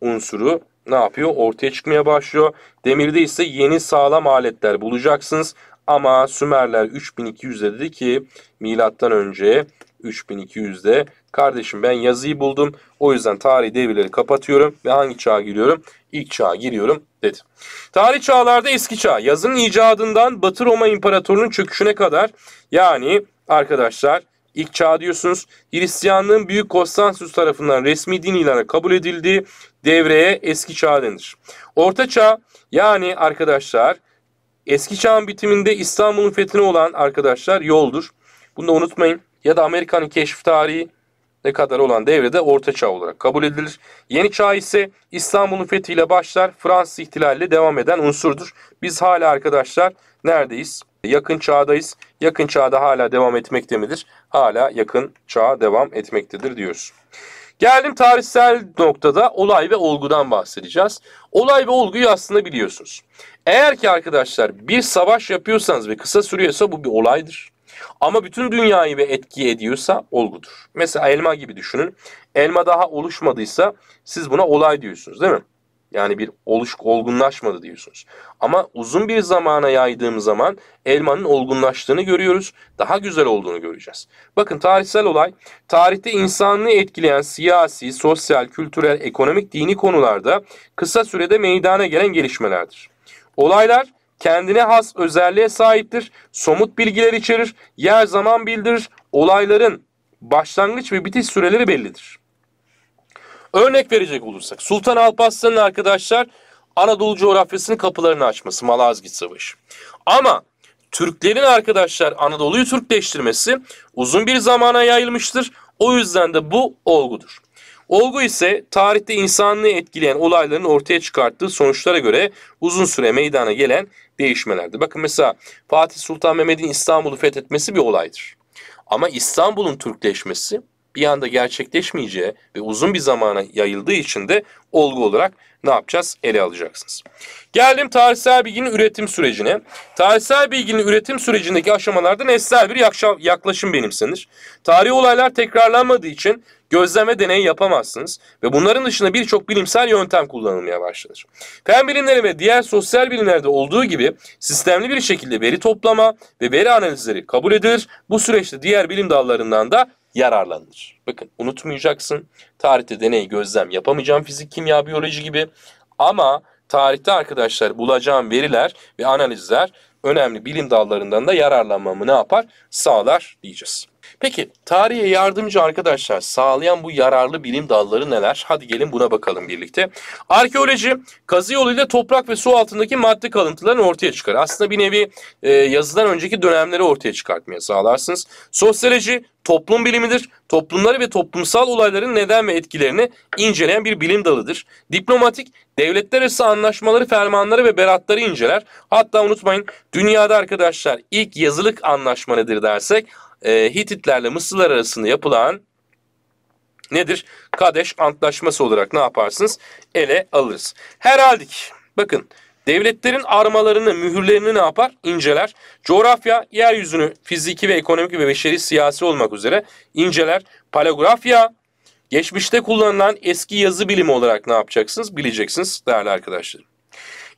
unsuru ne yapıyor? Ortaya çıkmaya başlıyor. Demirde ise yeni sağlam aletler bulacaksınız. Ama Sümerler 3200'de dedi ki milattan önce 3200'de kardeşim ben yazıyı buldum. O yüzden tarihi devirleri kapatıyorum ve hangi çağa giriyorum? İlk çağa giriyorum dedi. Tarih çağlarda eski çağ yazının icadından Batı Roma İmparatorluğu'nun çöküşüne kadar yani arkadaşlar İlk çağ diyorsunuz. Hristiyanlığın Büyük Konstantinus tarafından resmi din ilanı kabul edildiği devreye eski çağ denir. Orta çağ yani arkadaşlar eski çağın bitiminde İstanbul'un fethine olan arkadaşlar yoldur. Bunu da unutmayın. Ya da Amerika'nın keşif tarihi ne kadar olan devrede Orta Çağ olarak kabul edilir. Yeni Çağ ise İstanbul'un fethiyle başlar, Fransız ihtilaliyle devam eden unsurdur. Biz hala arkadaşlar neredeyiz? Yakın çağdayız. Yakın çağda hala devam etmekte midir? Hala yakın çağa devam etmektedir diyoruz. Geldim tarihsel noktada olay ve olgudan bahsedeceğiz. Olay ve olguyu aslında biliyorsunuz. Eğer ki arkadaşlar bir savaş yapıyorsanız ve kısa sürüyorsa bu bir olaydır. Ama bütün dünyayı ve etki ediyorsa olgudur. Mesela elma gibi düşünün. Elma daha oluşmadıysa siz buna olay diyorsunuz değil mi? Yani bir oluş olgunlaşmadı diyorsunuz. Ama uzun bir zamana yaydığım zaman elmanın olgunlaştığını görüyoruz. Daha güzel olduğunu göreceğiz. Bakın tarihsel olay, tarihte insanlığı etkileyen siyasi, sosyal, kültürel, ekonomik, dini konularda kısa sürede meydana gelen gelişmelerdir. Olaylar kendine has özelliğe sahiptir, somut bilgiler içerir, yer zaman bildirir, olayların başlangıç ve bitiş süreleri bellidir. Örnek verecek olursak Sultan Alparslan'ın arkadaşlar Anadolu coğrafyasının kapılarını açması Malazgirt Savaşı. Ama Türklerin arkadaşlar Anadolu'yu Türkleştirmesi uzun bir zamana yayılmıştır. O yüzden de bu olgudur. Olgu ise tarihte insanlığı etkileyen olayların ortaya çıkarttığı sonuçlara göre uzun süre meydana gelen değişmelerdir. Bakın mesela Fatih Sultan Mehmet'in İstanbul'u fethetmesi bir olaydır. Ama İstanbul'un Türkleşmesi bir anda gerçekleşmeyeceği ve uzun bir zamana yayıldığı için de olgu olarak ne yapacağız? Ele alacaksınız. Geldim tarihsel bilginin üretim sürecine. Tarihsel bilginin üretim sürecindeki aşamalarda nesnel bir yaklaşım benimsenir. Tarihi olaylar tekrarlanmadığı için gözleme deneyi yapamazsınız ve bunların dışında birçok bilimsel yöntem kullanılmaya başlanır. Fen bilimleri ve diğer sosyal bilimlerde olduğu gibi sistemli bir şekilde veri toplama ve veri analizleri kabul edilir. Bu süreçte diğer bilim dallarından da yararlanılır. Bakın unutmayacaksın. Tarihte deney, gözlem yapamayacağım fizik, kimya, biyoloji gibi. Ama tarihte arkadaşlar bulacağım veriler ve analizler önemli bilim dallarından da yararlanmamı ne yapar? Sağlar diyeceğiz. Peki tarihe yardımcı arkadaşlar sağlayan bu yararlı bilim dalları neler? Hadi gelin buna bakalım birlikte. Arkeoloji kazı yoluyla toprak ve su altındaki madde kalıntılarını ortaya çıkar. Aslında bir nevi e, yazıdan önceki dönemleri ortaya çıkartmaya sağlarsınız. Sosyoloji toplum bilimidir. Toplumları ve toplumsal olayların neden ve etkilerini inceleyen bir bilim dalıdır. Diplomatik, devletler arası anlaşmaları, fermanları ve beratları inceler. Hatta unutmayın dünyada arkadaşlar ilk yazılık anlaşma nedir dersek e, Hititlerle Mısırlar arasında yapılan nedir? Kadeş Antlaşması olarak ne yaparsınız? Ele alırız. Heraldik. Bakın devletlerin armalarını, mühürlerini ne yapar? İnceler. Coğrafya, yeryüzünü fiziki ve ekonomik ve beşeri siyasi olmak üzere inceler. Paleografya geçmişte kullanılan eski yazı bilimi olarak ne yapacaksınız? Bileceksiniz değerli arkadaşlarım.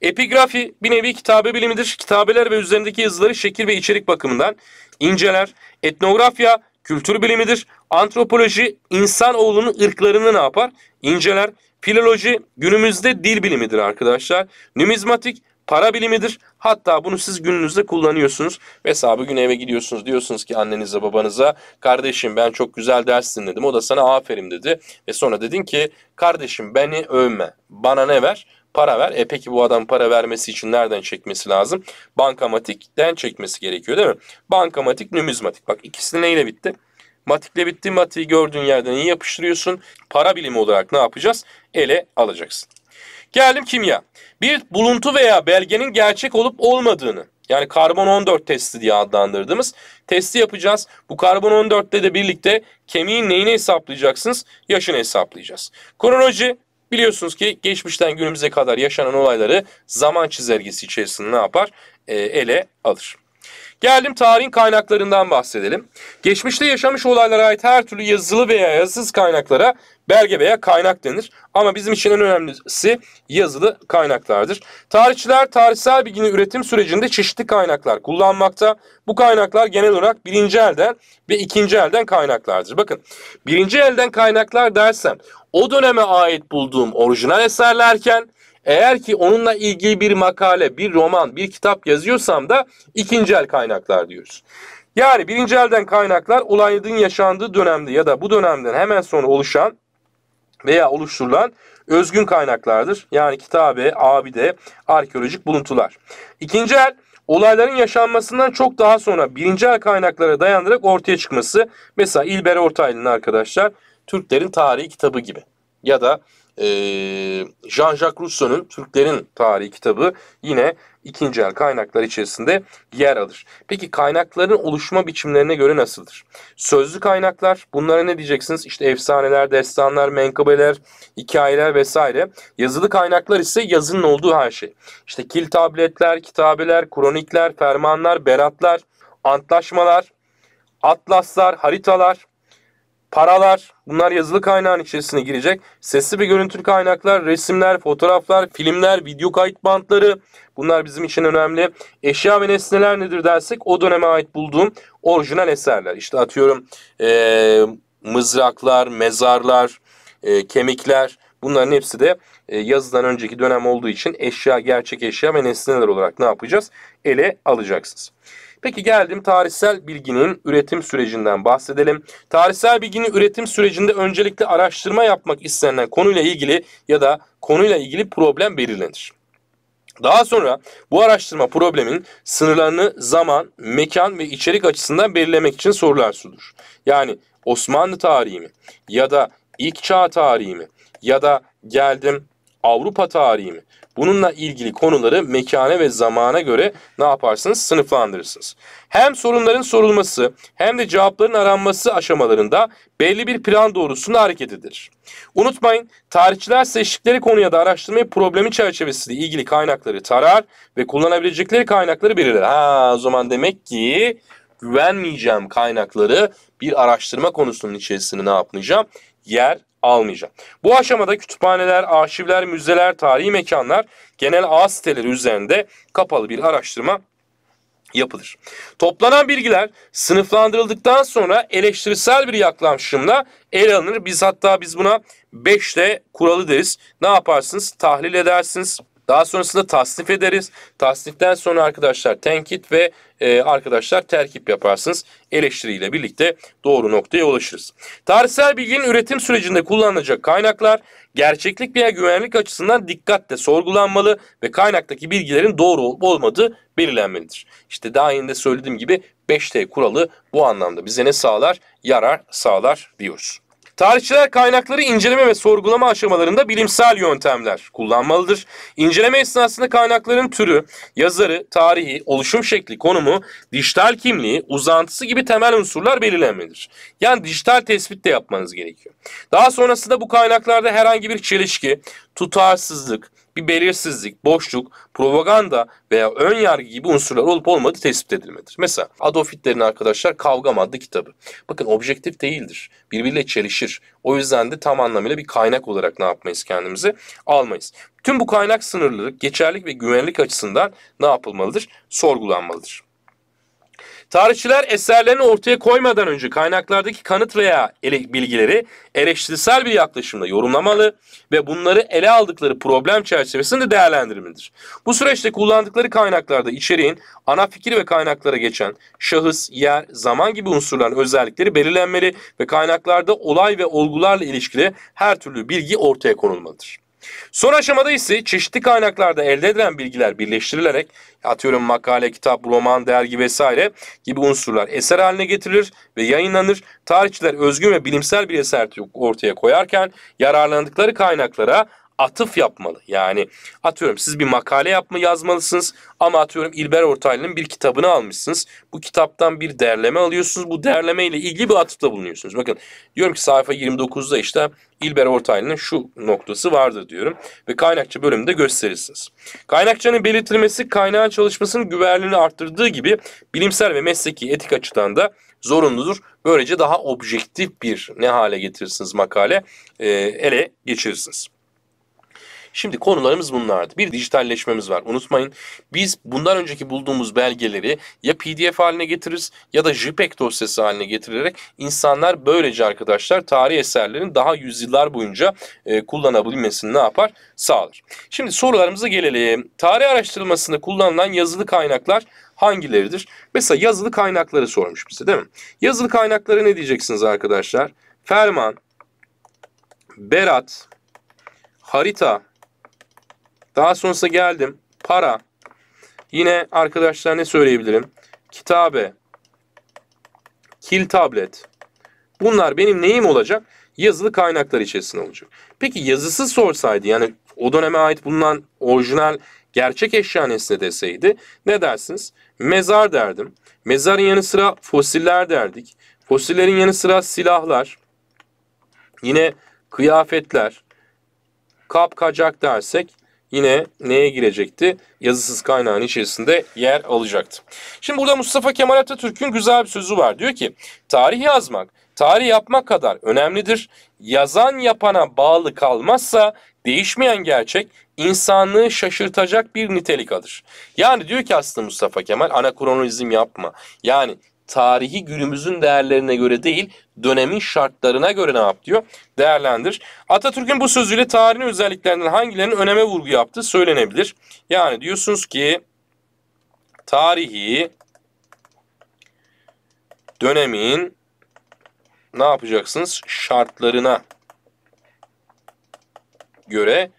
Epigrafi bir nevi kitabe bilimidir. Kitabeler ve üzerindeki yazıları şekil ve içerik bakımından inceler. Etnografya kültür bilimidir. Antropoloji insanoğlunun ırklarını ne yapar? İnceler. Filoloji günümüzde dil bilimidir arkadaşlar. Numizmatik para bilimidir. Hatta bunu siz gününüzde kullanıyorsunuz. Mesela bugün eve gidiyorsunuz diyorsunuz ki annenize babanıza kardeşim ben çok güzel ders dinledim. O da sana aferin dedi. Ve sonra dedin ki kardeşim beni övme bana ne ver? para ver. E peki bu adam para vermesi için nereden çekmesi lazım? Bankamatikten çekmesi gerekiyor değil mi? Bankamatik, numizmatik. Bak ikisi neyle bitti? Matikle bitti. Matiği gördüğün yerden iyi yapıştırıyorsun. Para bilimi olarak ne yapacağız? Ele alacaksın. Geldim kimya. Bir buluntu veya belgenin gerçek olup olmadığını yani karbon 14 testi diye adlandırdığımız testi yapacağız. Bu karbon 14'te de birlikte kemiğin neyini hesaplayacaksınız? Yaşını hesaplayacağız. Kronoloji Biliyorsunuz ki geçmişten günümüze kadar yaşanan olayları zaman çizelgesi içerisinde ne yapar? E, ele alır. Geldim tarihin kaynaklarından bahsedelim. Geçmişte yaşamış olaylara ait her türlü yazılı veya yazısız kaynaklara belge veya kaynak denir. Ama bizim için en önemlisi yazılı kaynaklardır. Tarihçiler tarihsel bilginin üretim sürecinde çeşitli kaynaklar kullanmakta. Bu kaynaklar genel olarak birinci elden ve ikinci elden kaynaklardır. Bakın birinci elden kaynaklar dersem o döneme ait bulduğum orijinal eserlerken eğer ki onunla ilgili bir makale, bir roman, bir kitap yazıyorsam da ikinci el kaynaklar diyoruz. Yani birinci elden kaynaklar olayın yaşandığı dönemde ya da bu dönemden hemen sonra oluşan veya oluşturulan özgün kaynaklardır. Yani kitabe, abide, arkeolojik buluntular. İkinci el olayların yaşanmasından çok daha sonra birinci el kaynaklara dayanarak ortaya çıkması. Mesela İlber Ortaylı'nın arkadaşlar Türklerin Tarihi kitabı gibi ya da ee, Jean-Jacques Rousseau'nun Türklerin Tarihi kitabı yine ikinci el kaynaklar içerisinde yer alır. Peki kaynakların oluşma biçimlerine göre nasıldır? Sözlü kaynaklar bunlara ne diyeceksiniz? İşte efsaneler, destanlar, menkabeler, hikayeler vesaire. Yazılı kaynaklar ise yazının olduğu her şey. İşte kil tabletler, kitabeler, kronikler, fermanlar, beratlar, antlaşmalar, atlaslar, haritalar, paralar bunlar yazılı kaynağın içerisine girecek. Sesli ve görüntülü kaynaklar, resimler, fotoğraflar, filmler, video kayıt bantları bunlar bizim için önemli. Eşya ve nesneler nedir dersek o döneme ait bulduğum orijinal eserler. İşte atıyorum ee, mızraklar, mezarlar, e, kemikler bunların hepsi de e, yazıdan önceki dönem olduğu için eşya, gerçek eşya ve nesneler olarak ne yapacağız? Ele alacaksınız. Peki geldim tarihsel bilginin üretim sürecinden bahsedelim. Tarihsel bilginin üretim sürecinde öncelikle araştırma yapmak istenilen konuyla ilgili ya da konuyla ilgili problem belirlenir. Daha sonra bu araştırma problemin sınırlarını zaman, mekan ve içerik açısından belirlemek için sorular sunur. Yani Osmanlı tarihi mi ya da ilk çağ tarihi mi ya da geldim Avrupa tarihi mi Bununla ilgili konuları mekana ve zamana göre ne yaparsınız? Sınıflandırırsınız. Hem sorunların sorulması hem de cevapların aranması aşamalarında belli bir plan doğrusunda hareket edilir. Unutmayın tarihçiler seçtikleri konuya da araştırmayı problemi çerçevesinde ilgili kaynakları tarar ve kullanabilecekleri kaynakları belirler. Ha o zaman demek ki güvenmeyeceğim kaynakları bir araştırma konusunun içerisine ne yapmayacağım? Yer almayacağım. Bu aşamada kütüphaneler, arşivler, müzeler, tarihi mekanlar genel ağ siteleri üzerinde kapalı bir araştırma yapılır. Toplanan bilgiler sınıflandırıldıktan sonra eleştirisel bir yaklaşımla ele alınır. Biz hatta biz buna 5 kuralı deriz. Ne yaparsınız? Tahlil edersiniz, daha sonrasında tasnif ederiz. Tasniften sonra arkadaşlar tenkit ve e, arkadaşlar terkip yaparsınız. Eleştiriyle birlikte doğru noktaya ulaşırız. Tarihsel bilginin üretim sürecinde kullanılacak kaynaklar gerçeklik veya güvenlik açısından dikkatle sorgulanmalı ve kaynaktaki bilgilerin doğru olup olmadığı belirlenmelidir. İşte daha önce söylediğim gibi 5T kuralı bu anlamda bize ne sağlar? Yarar sağlar diyoruz. Tarihçiler kaynakları inceleme ve sorgulama aşamalarında bilimsel yöntemler kullanmalıdır. İnceleme esnasında kaynakların türü, yazarı, tarihi, oluşum şekli, konumu, dijital kimliği, uzantısı gibi temel unsurlar belirlenmelidir. Yani dijital tespit de yapmanız gerekiyor. Daha sonrasında bu kaynaklarda herhangi bir çelişki, tutarsızlık, bir belirsizlik, boşluk, propaganda veya ön yargı gibi unsurlar olup olmadığı tespit edilmedir. Mesela Adolf Hitler'in arkadaşlar kavga adlı kitabı. Bakın objektif değildir. Birbiriyle çelişir. O yüzden de tam anlamıyla bir kaynak olarak ne yapmayız kendimizi? Almayız. Tüm bu kaynak sınırlılık, geçerlik ve güvenlik açısından ne yapılmalıdır? Sorgulanmalıdır. Tarihçiler eserlerini ortaya koymadan önce kaynaklardaki kanıt veya ele bilgileri eleştirisel bir yaklaşımla yorumlamalı ve bunları ele aldıkları problem çerçevesinde değerlendirmelidir. Bu süreçte kullandıkları kaynaklarda içeriğin ana fikir ve kaynaklara geçen şahıs, yer, zaman gibi unsurların özellikleri belirlenmeli ve kaynaklarda olay ve olgularla ilişkili her türlü bilgi ortaya konulmalıdır. Son aşamada ise çeşitli kaynaklarda elde edilen bilgiler birleştirilerek atıyorum makale, kitap, roman, dergi vesaire gibi unsurlar eser haline getirilir ve yayınlanır. Tarihçiler özgün ve bilimsel bir eser ortaya koyarken yararlandıkları kaynaklara atıf yapmalı. Yani atıyorum siz bir makale yapma yazmalısınız ama atıyorum İlber Ortaylı'nın bir kitabını almışsınız. Bu kitaptan bir derleme alıyorsunuz. Bu derleme ile ilgili bir atıfta bulunuyorsunuz. Bakın diyorum ki sayfa 29'da işte İlber Ortaylı'nın şu noktası vardır diyorum ve kaynakçı bölümünde gösterirsiniz. Kaynakçının belirtilmesi kaynağın çalışmasının güvenliğini arttırdığı gibi bilimsel ve mesleki etik açıdan da zorunludur. Böylece daha objektif bir ne hale getirirsiniz makale ele geçirirsiniz. Şimdi konularımız bunlardı. Bir dijitalleşmemiz var. Unutmayın biz bundan önceki bulduğumuz belgeleri ya pdf haline getiririz ya da jpeg dosyası haline getirerek insanlar böylece arkadaşlar tarih eserlerini daha yüzyıllar boyunca e, kullanabilmesini ne yapar? Sağlar. Şimdi sorularımıza gelelim. Tarih araştırılmasında kullanılan yazılı kaynaklar hangileridir? Mesela yazılı kaynakları sormuş bize değil mi? Yazılı kaynakları ne diyeceksiniz arkadaşlar? Ferman, Berat, harita, daha sonrasında geldim. Para. Yine arkadaşlar ne söyleyebilirim? Kitabe. Kil tablet. Bunlar benim neyim olacak? Yazılı kaynaklar içerisinde olacak. Peki yazısı sorsaydı yani o döneme ait bulunan orijinal gerçek eşyanesine deseydi ne dersiniz? Mezar derdim. Mezarın yanı sıra fosiller derdik. Fosillerin yanı sıra silahlar. Yine kıyafetler. Kapkacak dersek yine neye girecekti? Yazısız kaynağın içerisinde yer alacaktı. Şimdi burada Mustafa Kemal Atatürk'ün güzel bir sözü var. Diyor ki tarih yazmak, tarih yapmak kadar önemlidir. Yazan yapana bağlı kalmazsa değişmeyen gerçek insanlığı şaşırtacak bir nitelik adır. Yani diyor ki aslında Mustafa Kemal anakronizm yapma. Yani tarihi günümüzün değerlerine göre değil, dönemin şartlarına göre ne yap diyor? Değerlendir. Atatürk'ün bu sözüyle tarihin özelliklerinden hangilerinin öneme vurgu yaptığı söylenebilir. Yani diyorsunuz ki tarihi dönemin ne yapacaksınız? Şartlarına göre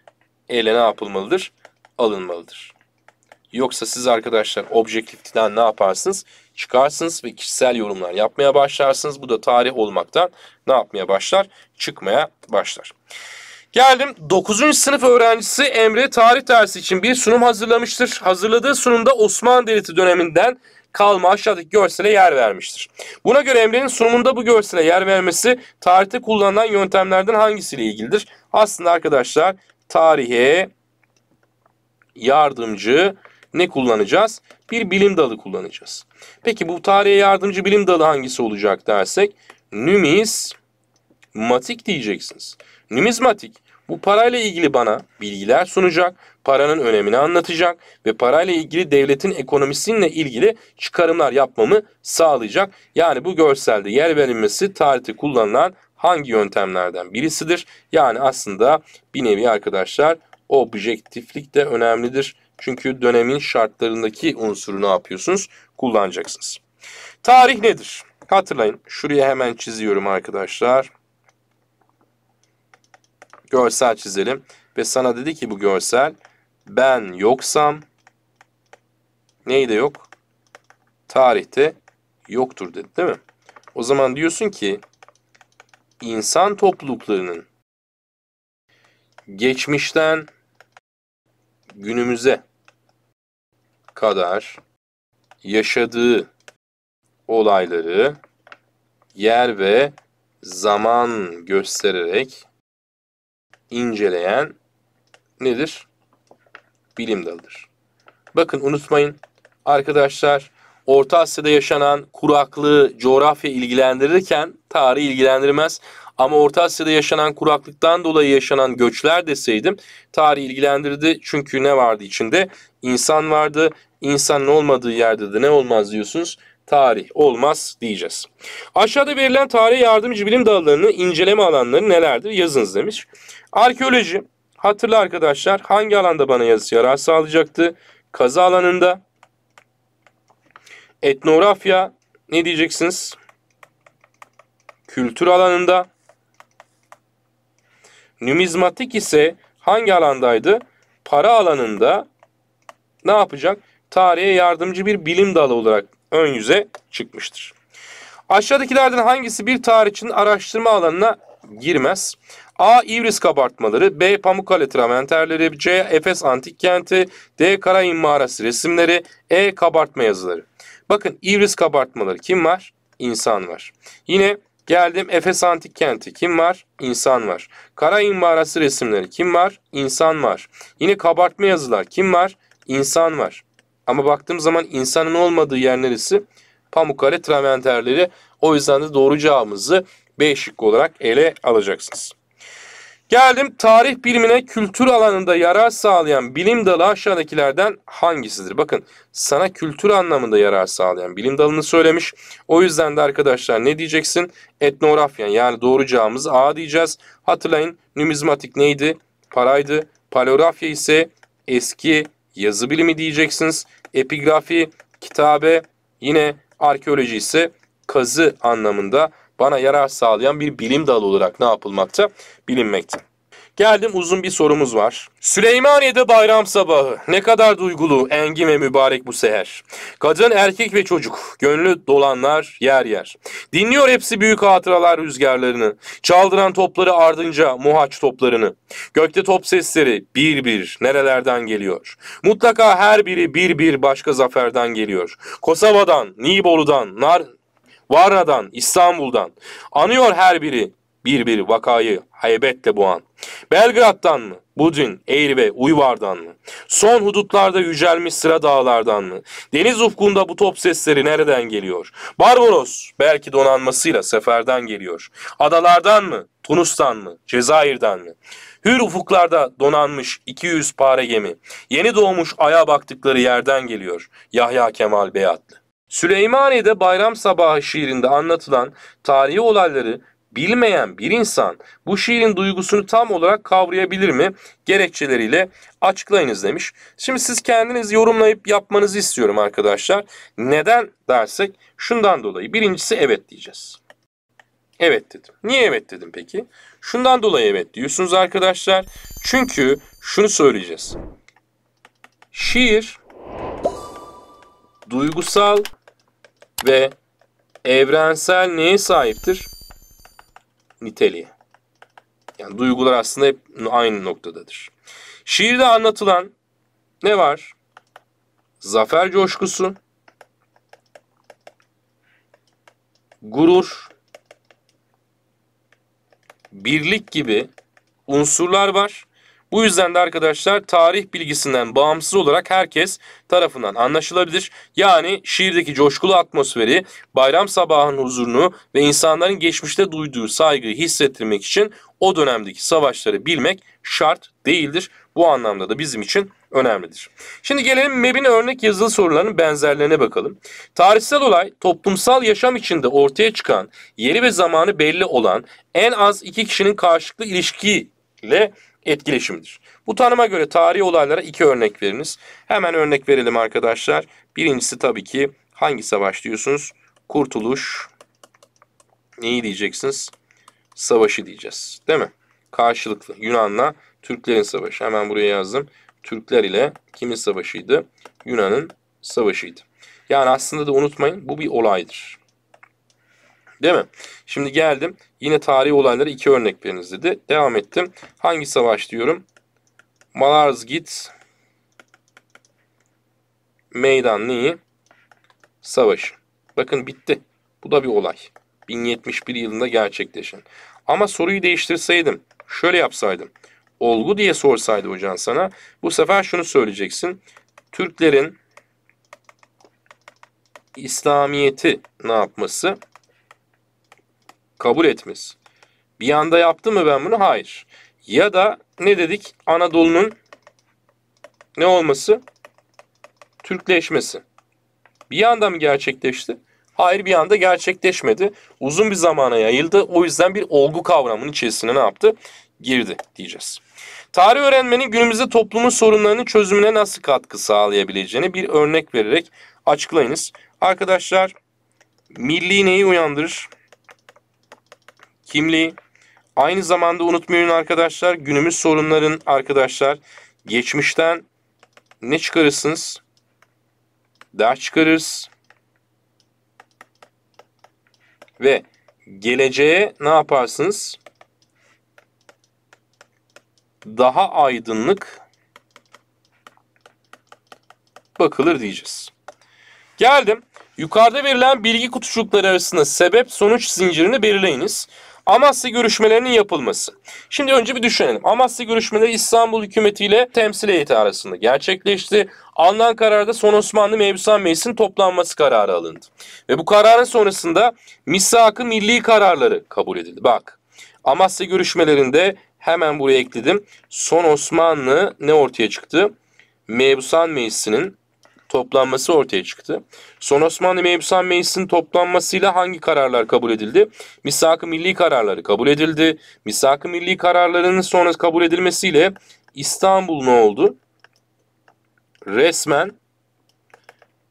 ele ne yapılmalıdır? Alınmalıdır. Yoksa siz arkadaşlar objektiften ne yaparsınız? çıkarsınız ve kişisel yorumlar yapmaya başlarsınız. Bu da tarih olmaktan ne yapmaya başlar? Çıkmaya başlar. Geldim 9. sınıf öğrencisi Emre tarih dersi için bir sunum hazırlamıştır. Hazırladığı sunumda Osmanlı Devleti döneminden kalma aşağıdaki görsele yer vermiştir. Buna göre Emre'nin sunumunda bu görsele yer vermesi tarihte kullanılan yöntemlerden hangisiyle ilgilidir? Aslında arkadaşlar tarihe yardımcı ne kullanacağız? Bir bilim dalı kullanacağız. Peki bu tarihe yardımcı bilim dalı hangisi olacak dersek? Numizmatik diyeceksiniz. Numizmatik bu parayla ilgili bana bilgiler sunacak, paranın önemini anlatacak ve parayla ilgili devletin ekonomisiyle ilgili çıkarımlar yapmamı sağlayacak. Yani bu görselde yer verilmesi tarihte kullanılan hangi yöntemlerden birisidir? Yani aslında bir nevi arkadaşlar objektiflik de önemlidir. Çünkü dönemin şartlarındaki unsuru ne yapıyorsunuz? Kullanacaksınız. Tarih nedir? Hatırlayın. Şuraya hemen çiziyorum arkadaşlar. Görsel çizelim. Ve sana dedi ki bu görsel ben yoksam neyde yok? Tarihte yoktur dedi değil mi? O zaman diyorsun ki insan topluluklarının geçmişten günümüze kadar yaşadığı olayları yer ve zaman göstererek inceleyen nedir? Bilim dalıdır. Bakın unutmayın arkadaşlar Orta Asya'da yaşanan kuraklığı coğrafya ilgilendirirken tarih ilgilendirmez. Ama Orta Asya'da yaşanan kuraklıktan dolayı yaşanan göçler deseydim tarih ilgilendirdi. Çünkü ne vardı içinde? İnsan vardı. İnsanın olmadığı yerde de ne olmaz diyorsunuz? Tarih olmaz diyeceğiz. Aşağıda verilen tarih yardımcı bilim dallarını inceleme alanları nelerdir yazınız demiş. Arkeoloji hatırla arkadaşlar hangi alanda bana yazısı yarar sağlayacaktı? Kazı alanında. Etnografya ne diyeceksiniz? Kültür alanında. Numizmatik ise hangi alandaydı? Para alanında ne yapacak? Tarihe yardımcı bir bilim dalı olarak ön yüze çıkmıştır. Aşağıdakilerden hangisi bir tarihçinin araştırma alanına girmez? A. İvris kabartmaları, B. Pamukkale tramenterleri, C. Efes antik kenti, D. Karayın mağarası resimleri, E. Kabartma yazıları. Bakın İvris kabartmaları kim var? İnsan var. Yine Geldim Efes Antik Kenti. Kim var? İnsan var. Kara imbarası resimleri. Kim var? İnsan var. Yine kabartma yazılar. Kim var? İnsan var. Ama baktığım zaman insanın olmadığı yer neresi? Pamukkale traventerleri. O yüzden de doğru cevabımızı B şıkkı olarak ele alacaksınız. Geldim tarih bilimine kültür alanında yarar sağlayan bilim dalı aşağıdakilerden hangisidir? Bakın sana kültür anlamında yarar sağlayan bilim dalını söylemiş. O yüzden de arkadaşlar ne diyeceksin? Etnografya yani doğru A diyeceğiz. Hatırlayın numizmatik neydi? Paraydı. Paleografya ise eski yazı bilimi diyeceksiniz. Epigrafi, kitabe yine arkeoloji ise kazı anlamında bana yarar sağlayan bir bilim dalı olarak ne yapılmakta? Bilinmekte. Geldim uzun bir sorumuz var. Süleymaniye'de bayram sabahı. Ne kadar duygulu, engin ve mübarek bu seher. Kadın, erkek ve çocuk. Gönlü dolanlar yer yer. Dinliyor hepsi büyük hatıralar rüzgarlarını. Çaldıran topları ardınca muhaç toplarını. Gökte top sesleri bir bir nerelerden geliyor. Mutlaka her biri bir bir başka zaferden geliyor. Kosova'dan, Niğbolu'dan, Nar Varra'dan, İstanbul'dan. Anıyor her biri bir bir vakayı haybetle bu an. Belgrad'dan mı? Budin, Eğri Uyvar'dan mı? Son hudutlarda yücelmiş sıra dağlardan mı? Deniz ufkunda bu top sesleri nereden geliyor? Barbaros belki donanmasıyla seferden geliyor. Adalardan mı? Tunus'tan mı? Cezayir'den mi? Hür ufuklarda donanmış 200 pare gemi. Yeni doğmuş aya baktıkları yerden geliyor. Yahya Kemal Beyatlı. Süleymaniye'de bayram sabahı şiirinde anlatılan tarihi olayları bilmeyen bir insan bu şiirin duygusunu tam olarak kavrayabilir mi? Gerekçeleriyle açıklayınız demiş. Şimdi siz kendiniz yorumlayıp yapmanızı istiyorum arkadaşlar. Neden dersek şundan dolayı. Birincisi evet diyeceğiz. Evet dedim. Niye evet dedim peki? Şundan dolayı evet diyorsunuz arkadaşlar. Çünkü şunu söyleyeceğiz. Şiir duygusal ve evrensel neye sahiptir? Niteliğe. Yani duygular aslında hep aynı noktadadır. Şiirde anlatılan ne var? Zafer coşkusu, gurur, birlik gibi unsurlar var. Bu yüzden de arkadaşlar tarih bilgisinden bağımsız olarak herkes tarafından anlaşılabilir. Yani şiirdeki coşkulu atmosferi, bayram sabahının huzurunu ve insanların geçmişte duyduğu saygıyı hissettirmek için o dönemdeki savaşları bilmek şart değildir. Bu anlamda da bizim için önemlidir. Şimdi gelelim MEB'in örnek yazılı sorularının benzerlerine bakalım. Tarihsel olay toplumsal yaşam içinde ortaya çıkan, yeri ve zamanı belli olan en az iki kişinin karşılıklı ilişkiyle etkileşimidir. Bu tanıma göre tarihi olaylara iki örnek veriniz. Hemen örnek verelim arkadaşlar. Birincisi tabii ki hangi savaş diyorsunuz? Kurtuluş neyi diyeceksiniz? Savaşı diyeceğiz. Değil mi? Karşılıklı Yunan'la Türklerin savaşı. Hemen buraya yazdım. Türkler ile kimin savaşıydı? Yunan'ın savaşıydı. Yani aslında da unutmayın bu bir olaydır. Değil mi? Şimdi geldim. Yine tarihi olaylara iki örnek veriniz dedi. Devam ettim. Hangi savaş diyorum? Malazgirt Meydan neyi? Savaşı. Bakın bitti. Bu da bir olay. 1071 yılında gerçekleşen. Ama soruyu değiştirseydim, şöyle yapsaydım. Olgu diye sorsaydı hocam sana, bu sefer şunu söyleyeceksin. Türklerin İslamiyeti ne yapması? kabul etmez. Bir anda yaptı mı ben bunu? Hayır. Ya da ne dedik? Anadolu'nun ne olması? Türkleşmesi. Bir anda mı gerçekleşti? Hayır bir anda gerçekleşmedi. Uzun bir zamana yayıldı. O yüzden bir olgu kavramının içerisine ne yaptı? Girdi diyeceğiz. Tarih öğrenmenin günümüzde toplumun sorunlarının çözümüne nasıl katkı sağlayabileceğini bir örnek vererek açıklayınız. Arkadaşlar milli neyi uyandırır? kimliği. Aynı zamanda unutmayın arkadaşlar günümüz sorunların arkadaşlar geçmişten ne çıkarırsınız? Ders çıkarırız. Ve geleceğe ne yaparsınız? Daha aydınlık bakılır diyeceğiz. Geldim. Yukarıda verilen bilgi kutucukları arasında sebep sonuç zincirini belirleyiniz. Amasya görüşmelerinin yapılması. Şimdi önce bir düşünelim. Amasya görüşmeleri İstanbul hükümeti ile temsil heyeti arasında gerçekleşti. Alınan kararda Son Osmanlı Mevzusan Meclisi'nin toplanması kararı alındı. Ve bu kararın sonrasında misak-ı milli kararları kabul edildi. Bak Amasya görüşmelerinde hemen buraya ekledim. Son Osmanlı ne ortaya çıktı? Mebusan Meclisi'nin toplanması ortaya çıktı. Son Osmanlı Mebusan Meclisi'nin toplanmasıyla hangi kararlar kabul edildi? Misak-ı Milli kararları kabul edildi. Misak-ı Milli kararlarının sonra kabul edilmesiyle İstanbul ne oldu? Resmen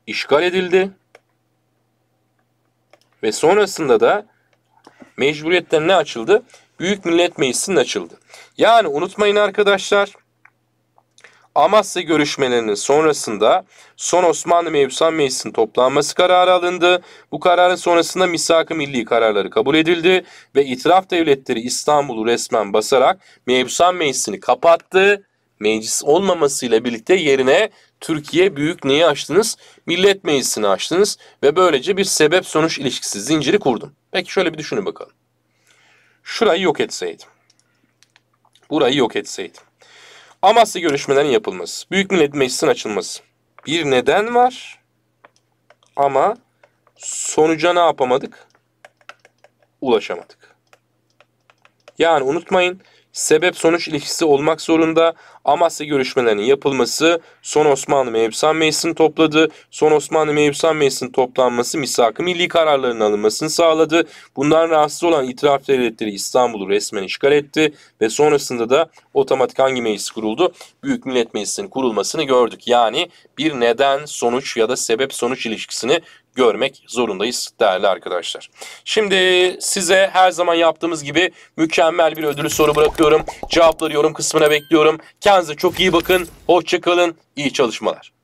işgal edildi. Ve sonrasında da mecburiyetten ne açıldı? Büyük Millet Meclisi'nin açıldı. Yani unutmayın arkadaşlar Amasya görüşmelerinin sonrasında son Osmanlı Mevzusan Meclisi'nin toplanması kararı alındı. Bu kararın sonrasında misak-ı milli kararları kabul edildi ve itiraf devletleri İstanbul'u resmen basarak Mevzusan Meclisi'ni kapattı. Meclis olmamasıyla birlikte yerine Türkiye Büyük neyi açtınız? Millet Meclisi'ni açtınız ve böylece bir sebep sonuç ilişkisi zinciri kurdum. Peki şöyle bir düşünün bakalım. Şurayı yok etseydim. Burayı yok etseydim. Amasya görüşmelerinin yapılması. Büyük Millet Meclisi'nin açılması. Bir neden var ama sonuca ne yapamadık? Ulaşamadık. Yani unutmayın sebep-sonuç ilişkisi olmak zorunda. Amasya görüşmelerinin yapılması Son Osmanlı Meyüpsan Meclisi'ni topladı. Son Osmanlı Meyüpsan Meclisi'nin toplanması misak-ı milli kararlarının alınmasını sağladı. Bundan rahatsız olan itiraf devletleri İstanbul'u resmen işgal etti ve sonrasında da otomatik hangi meclis kuruldu? Büyük Millet Meclisi'nin kurulmasını gördük. Yani bir neden, sonuç ya da sebep-sonuç ilişkisini görmek zorundayız değerli arkadaşlar. Şimdi size her zaman yaptığımız gibi mükemmel bir ödülü soru bırakıyorum. Cevapları yorum kısmına bekliyorum. Kendinize çok iyi bakın. Hoşçakalın. İyi çalışmalar.